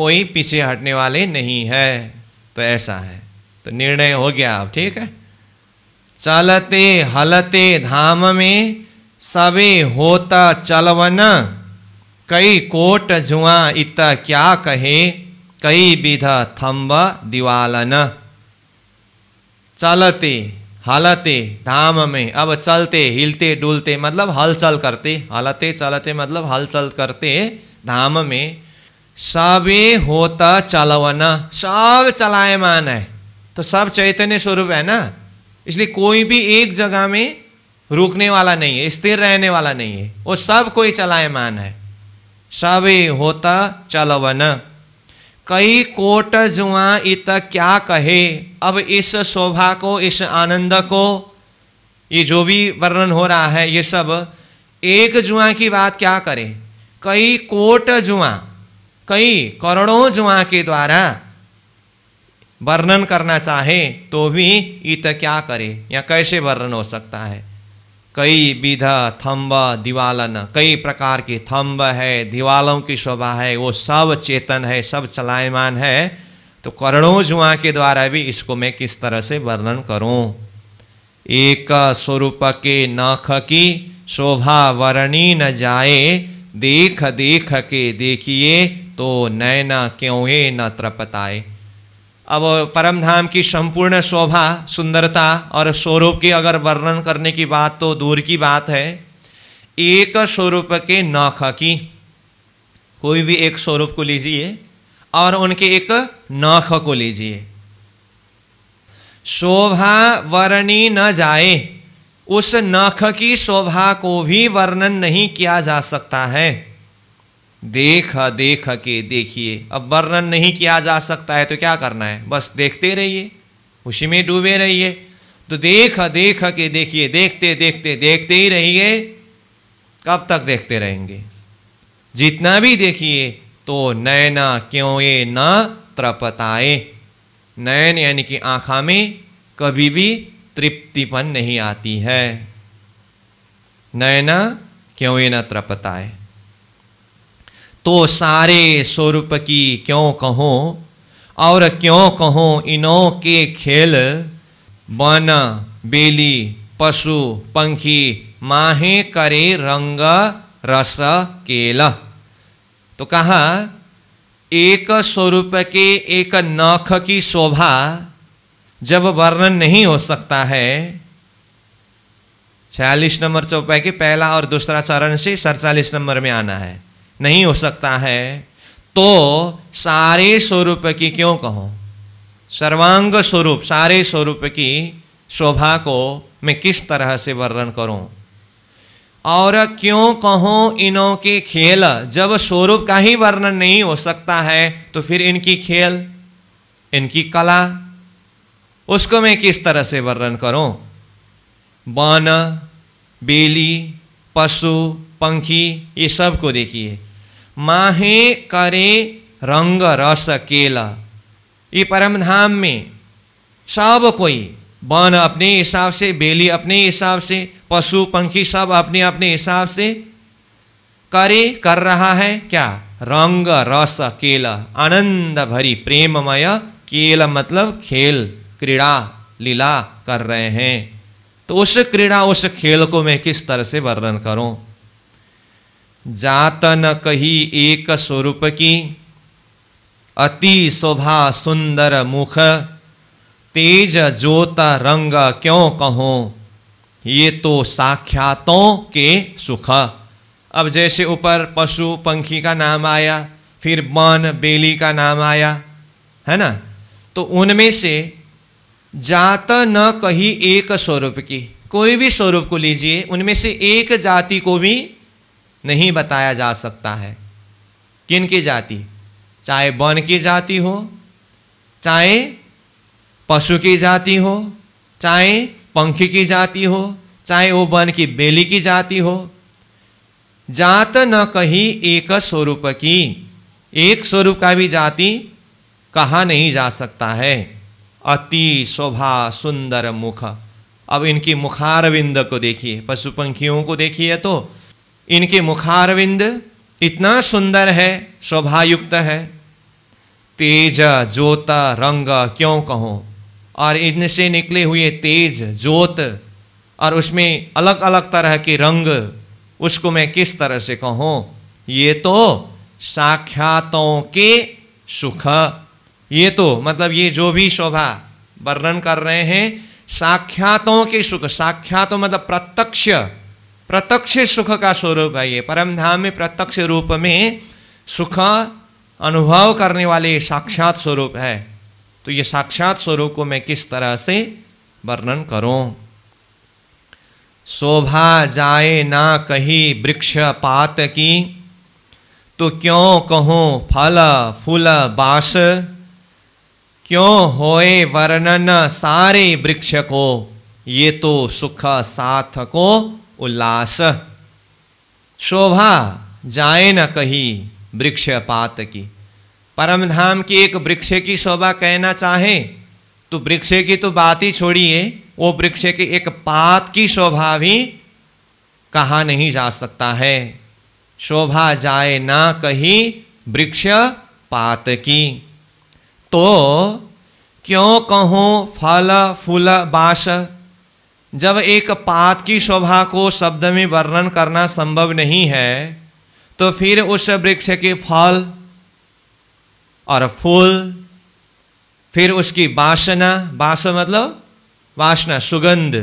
कोई पीछे हटने वाले नहीं है तो ऐसा है तो निर्णय हो गया अब ठीक है चलते हलते धाम में सबे होता चलवन कई कोट जुआ इत क्या कहे कई विध थम्ब दिवालन चलते हलते धाम में अब चलते हिलते डुलते मतलब हलचल करते हलते चलते मतलब हलचल करते धाम में सभी होता चलावना सब चलायमान है तो सब चैतन्य स्वरूप है ना इसलिए कोई भी एक जगह में रुकने वाला नहीं है स्थिर रहने वाला नहीं है वो सब कोई चलायमान है सभी होता चलवना कई कोट जुआ इत क्या कहे अब इस शोभा को इस आनंद को ये जो भी वर्णन हो रहा है ये सब एक जुआ की बात क्या करें कई कोट जुआ कई करोड़ों जुआ के द्वारा वर्णन करना चाहे तो भी इत क्या करे या कैसे वर्णन हो सकता है कई विध थम्ब दिवालन कई प्रकार की थम्ब है दिवालों की शोभा है वो सब चेतन है सब चलायमान है तो करोड़ों जुआ के द्वारा भी इसको मैं किस तरह से वर्णन करूं एक स्वरूप के नख की शोभा वर्णी न जाए देख देख के देखिए तो नैना क्यों ये न त्रपताए अब परम धाम की संपूर्ण शोभा सुंदरता और स्वरूप की अगर वर्णन करने की बात तो दूर की बात है एक स्वरूप के नख की कोई भी एक स्वरूप को लीजिए और उनके एक नख को लीजिए शोभा वर्णी न जाए उस नख की शोभा को भी वर्णन नहीं किया जा सकता है देखा देख के देखिए अब वर्णन नहीं किया जा सकता है तो क्या करना है बस देखते रहिए उसी में डूबे रहिए तो देखा देख के देखिए देखते देखते देखते ही रहिए कब तक देखते रहेंगे जितना भी देखिए तो नैना क्यों ये न त्रपताए नयन यानी कि आंखा में कभी भी तृप्तिपन नहीं आती है नयना क्यों ये न त्रपताए तो सारे स्वरूप की क्यों कहो और क्यों कहो इनों के खेल वन बेली पशु पंखी माहे करे रंग रस केला तो कहा एक स्वरूप के एक नख की शोभा जब वर्णन नहीं हो सकता है छियालीस नंबर चौपाई के पहला और दूसरा चरण से सड़चालीस नंबर में आना है नहीं हो सकता है तो सारे स्वरूप की क्यों कहो सर्वांग स्वरूप सारे स्वरूप की शोभा को मैं किस तरह से वर्णन करूं और क्यों कहो इनों के खेल जब स्वरूप का ही वर्णन नहीं हो सकता है तो फिर इनकी खेल इनकी कला उसको मैं किस तरह से वर्णन करूं वन बेली पशु पंखी ये सब को देखिए माहे करे रंग रस केल ये परमधाम में सब कोई वन अपने हिसाब से बेली अपने हिसाब से पशु पंखी सब अपने अपने हिसाब से करे कर रहा है क्या रंग रस केल आनंद भरी प्रेममय केल मतलब खेल क्रीड़ा लीला कर रहे हैं तो उस क्रीड़ा उस खेल को मैं किस तरह से वर्णन करूं जात न कही एक स्वरूप की अति शोभा सुंदर मुख तेज ज्योत रंग क्यों कहो ये तो साक्षातों के सुख अब जैसे ऊपर पशु पंखी का नाम आया फिर मन बेली का नाम आया है ना तो उनमें से जात न कही एक स्वरूप की कोई भी स्वरूप को लीजिए उनमें से एक जाति को भी नहीं बताया जा सकता है किन की जाति चाहे वन की जाति हो चाहे पशु की जाति हो चाहे पंखी की जाति हो चाहे वो वन की बेली की जाति हो जात न कही एक स्वरूप की एक स्वरूप का भी जाति कहा नहीं जा सकता है अति शोभा सुंदर मुख अब इनकी मुखारविंद को देखिए पशु पंखियों को देखिए तो इनके मुखारविंद इतना सुंदर है शोभायुक्त है तेज जोता रंग क्यों कहो और इनसे निकले हुए तेज जोत और उसमें अलग अलग तरह के रंग उसको मैं किस तरह से कहूँ ये तो साक्षातों के सुख ये तो मतलब ये जो भी शोभा वर्णन कर रहे हैं साक्षातों के सुख साक्षातों तो मतलब प्रत्यक्ष प्रत्यक्ष सुख का स्वरूप है ये परम धाम में प्रत्यक्ष रूप में सुख अनुभव करने वाले साक्षात स्वरूप है तो ये साक्षात स्वरूप को मैं किस तरह से वर्णन करूं शोभा जाए ना कही वृक्ष पात की तो क्यों कहूँ फल फूल बास क्यों होए वर्णन सारे वृक्ष को ये तो सुख साथ को उल्लास शोभा जाए न कही वृक्ष पात की परम धाम की एक वृक्ष की शोभा कहना चाहे तो वृक्ष की तो बात ही छोड़िए वो वृक्ष की एक पात की शोभा भी कहा नहीं जा सकता है शोभा जाए ना कही वृक्ष पात की तो क्यों कहूँ फल फूल बास जब एक पात की शोभा को शब्द में वर्णन करना संभव नहीं है तो फिर उस वृक्ष के फल और फूल फिर उसकी वासना वास मतलब वासना सुगंध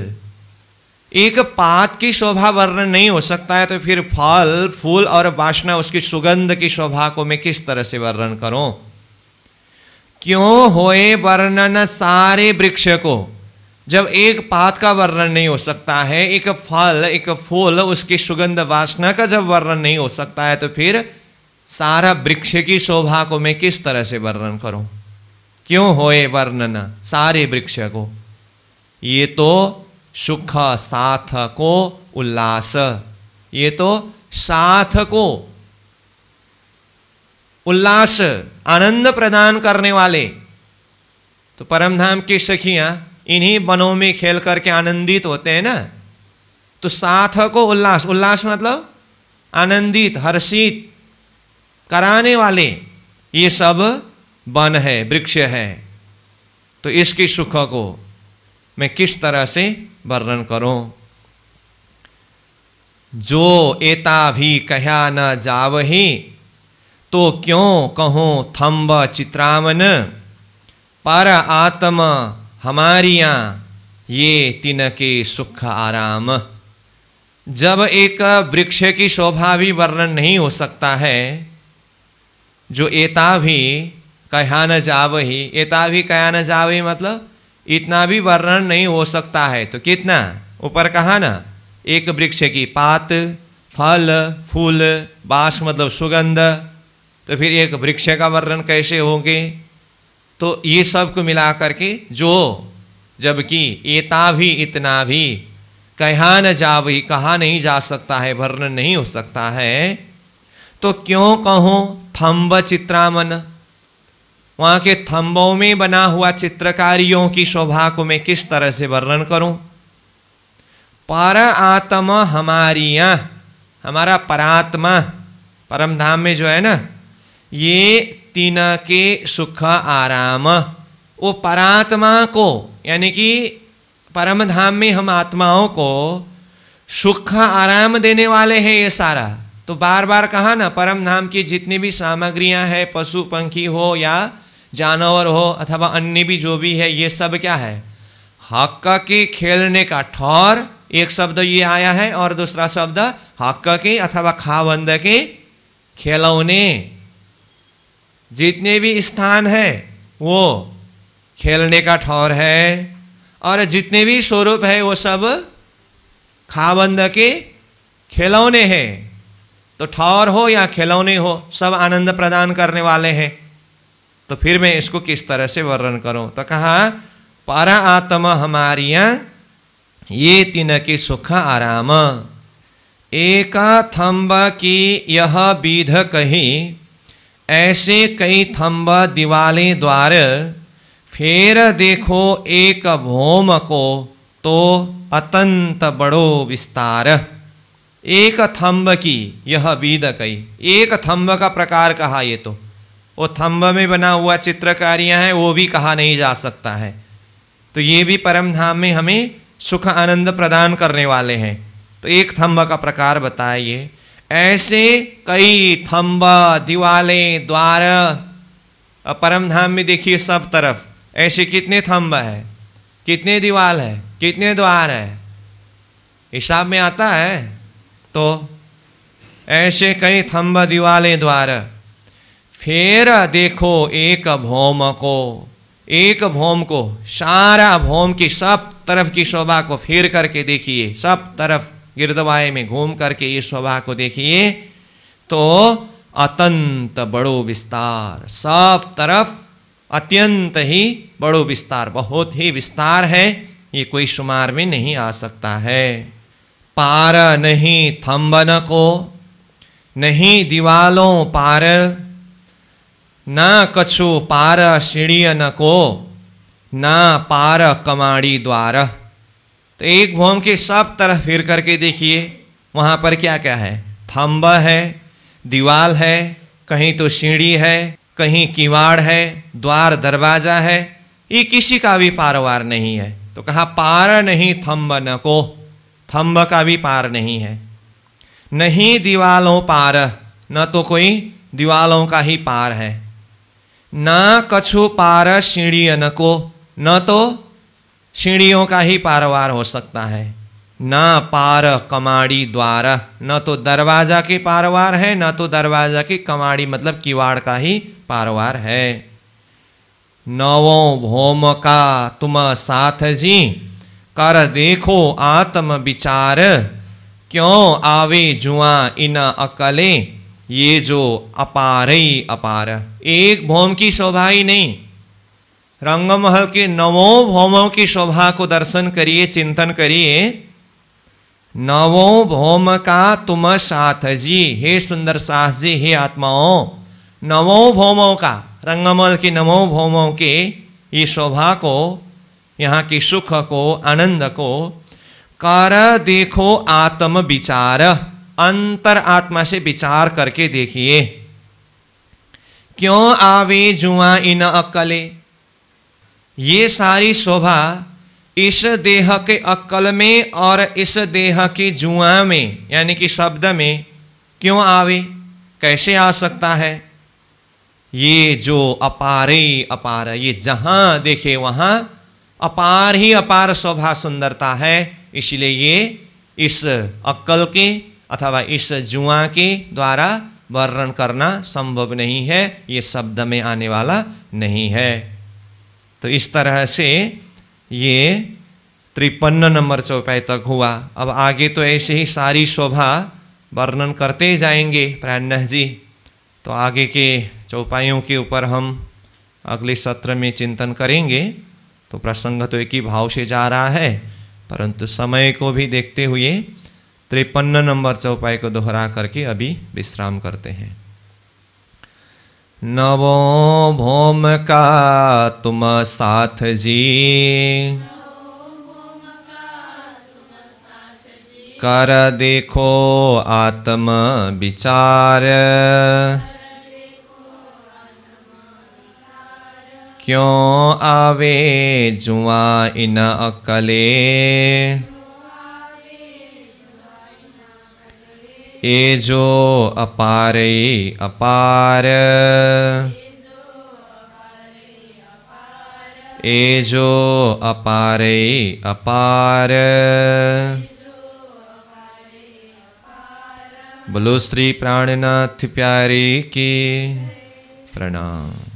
एक पात की शोभा वर्णन नहीं हो सकता है तो फिर फल फूल और वासना उसकी सुगंध की शोभा को मैं किस तरह से वर्णन करूं क्यों होए वर्णन सारे वृक्ष को जब एक पात का वर्णन नहीं हो सकता है एक फल एक फूल उसकी सुगंध वासना का जब वर्णन नहीं हो सकता है तो फिर सारा वृक्ष की शोभा को मैं किस तरह से वर्णन करूं क्यों होए वर्णन सारे वृक्ष को ये तो सुख साथ को उल्लास ये तो साथ को उल्लास आनंद प्रदान करने वाले तो परमधाम की सखियां इन्हीं वनों में खेल करके आनंदित होते हैं ना तो साथ को उल्लास उल्लास मतलब आनंदित हर्षित कराने वाले ये सब वन है वृक्ष है तो इसके सुख को मैं किस तरह से वर्णन करूं जो एता भी कहा न जावही तो क्यों कहो थम्ब चित्रामन पर आत्म हमारी ये तिनके सुख आराम जब एक वृक्ष की शोभा भी वर्णन नहीं हो सकता है जो एता भी कहा न ही एता भी कहा न ही मतलब इतना भी वर्णन नहीं हो सकता है तो कितना ऊपर कहा ना एक वृक्ष की पात फल फूल बास मतलब सुगंध तो फिर एक वृक्ष का वर्णन कैसे होंगे तो ये सब को मिला करके जो जबकि एता भी इतना भी कहा न जा भी कहा नहीं जा सकता है वर्णन नहीं हो सकता है तो क्यों कहो थम्ब चित्रामन वहाँ के थम्बों में बना हुआ चित्रकारियों की शोभा को मैं किस तरह से वर्णन करूं पर आत्मा हमारिया हमारा परात्मा परम धाम में जो है ना ये तीन के सुख आराम वो परात्मा को यानी कि परम धाम में हम आत्माओं को सुख आराम देने वाले हैं ये सारा तो बार बार कहा ना परम धाम की जितनी भी सामग्रियां हैं पशु पंखी हो या जानवर हो अथवा अन्य भी जो भी है ये सब क्या है हक के खेलने का ठौर एक शब्द ये आया है और दूसरा शब्द हक के अथवा खावंद के खेलौने जितने भी स्थान है वो खेलने का ठौर है और जितने भी स्वरूप है वो सब खाबंद के खिलौने हैं तो ठौर हो या खिलौने हो सब आनंद प्रदान करने वाले हैं तो फिर मैं इसको किस तरह से वर्णन करूं तो कहा पर आत्म हमारिया ये तीन की सुख आराम एका थम्ब की यह विध कहीं ऐसे कई थम्ब दिवाले द्वार फेर देखो एक भोम को तो अतंत बड़ो विस्तार एक थम्ब की यह बीद कई एक थम्ब का प्रकार कहा ये तो वो थम्ब में बना हुआ चित्रकारियां हैं वो भी कहा नहीं जा सकता है तो ये भी परम धाम में हमें सुख आनंद प्रदान करने वाले हैं तो एक थम्ब का प्रकार बताए ये ऐसे कई थम्बा दीवाले द्वार परम धाम में देखिए सब तरफ ऐसे कितने थम्ब है कितने दीवाल है कितने द्वार है हिसाब में आता है तो ऐसे कई थम्ब दीवाले द्वार फिर देखो एक भौम को एक भौम को सारा भौम की सब तरफ की शोभा को फेर करके देखिए सब तरफ गिरदवाए में घूम करके ये शोभा को देखिए तो अत्यंत बड़ो विस्तार सब तरफ अत्यंत ही बड़ो विस्तार बहुत ही विस्तार है ये कोई शुमार में नहीं आ सकता है पार नहीं थम्बन को नहीं दीवालों पार ना कछु पार सीढ़ियन को ना पार कमाड़ी द्वार तो एक भौम के सब तरफ फिर करके देखिए वहाँ पर क्या क्या है थम्बा है दीवाल है कहीं तो सीढ़ी है कहीं किवाड़ है द्वार दरवाज़ा है ये किसी का भी पारवार नहीं है तो कहा पार नहीं थम्ब न को थम्ब का भी पार नहीं है नहीं दीवालों पार न तो कोई दीवालों का ही पार है न कछु पार सीढ़ी न को न तो सीढ़ियों का ही पारवार हो सकता है न पार कमाड़ी द्वार न तो दरवाज़ा के पारवार है न तो दरवाज़ा की कमाड़ी मतलब किवाड़ का ही पारवार है नवो भोम का तुम साथ जी कर देखो आत्म विचार क्यों आवे जुआ इन अकले ये जो अपार ही अपार एक भोम की शोभा ही नहीं रंगमहल की नवों भौमों की शोभा को दर्शन करिए चिंतन करिए नवों भौम का तुम साथ जी हे सुंदर साह जी हे आत्माओं नवों भौमों का रंगमहल की नवो भौमों के ये शोभा को यहाँ की सुख को आनंद को कर देखो आत्म विचार अंतर आत्मा से विचार करके देखिए क्यों आवे जुआ इन अकले ये सारी शोभा इस देह के अक्ल में और इस देह की जुआ में यानी कि शब्द में क्यों आवे कैसे आ सकता है ये जो अपारे अपार ये जहाँ देखे वहाँ अपार ही अपार शोभा सुंदरता है इसलिए ये इस अक्ल के अथवा इस जुआ के द्वारा वर्णन करना संभव नहीं है ये शब्द में आने वाला नहीं है तो इस तरह से ये त्रिपन्न नंबर चौपाई तक हुआ अब आगे तो ऐसे ही सारी शोभा वर्णन करते जाएंगे प्राण जी तो आगे के चौपाइयों के ऊपर हम अगले सत्र में चिंतन करेंगे तो प्रसंग तो एक ही भाव से जा रहा है परंतु समय को भी देखते हुए त्रिपन्न नंबर चौपाई को दोहरा करके अभी विश्राम करते हैं नवो भौम का तुम साथ जी कर देखो आत्म विचार क्यों आवे जुआ इन अकले ए जो अपार अपार ए जो अपार अपार बोलो श्री प्राणनाथ प्यारी की प्रणाम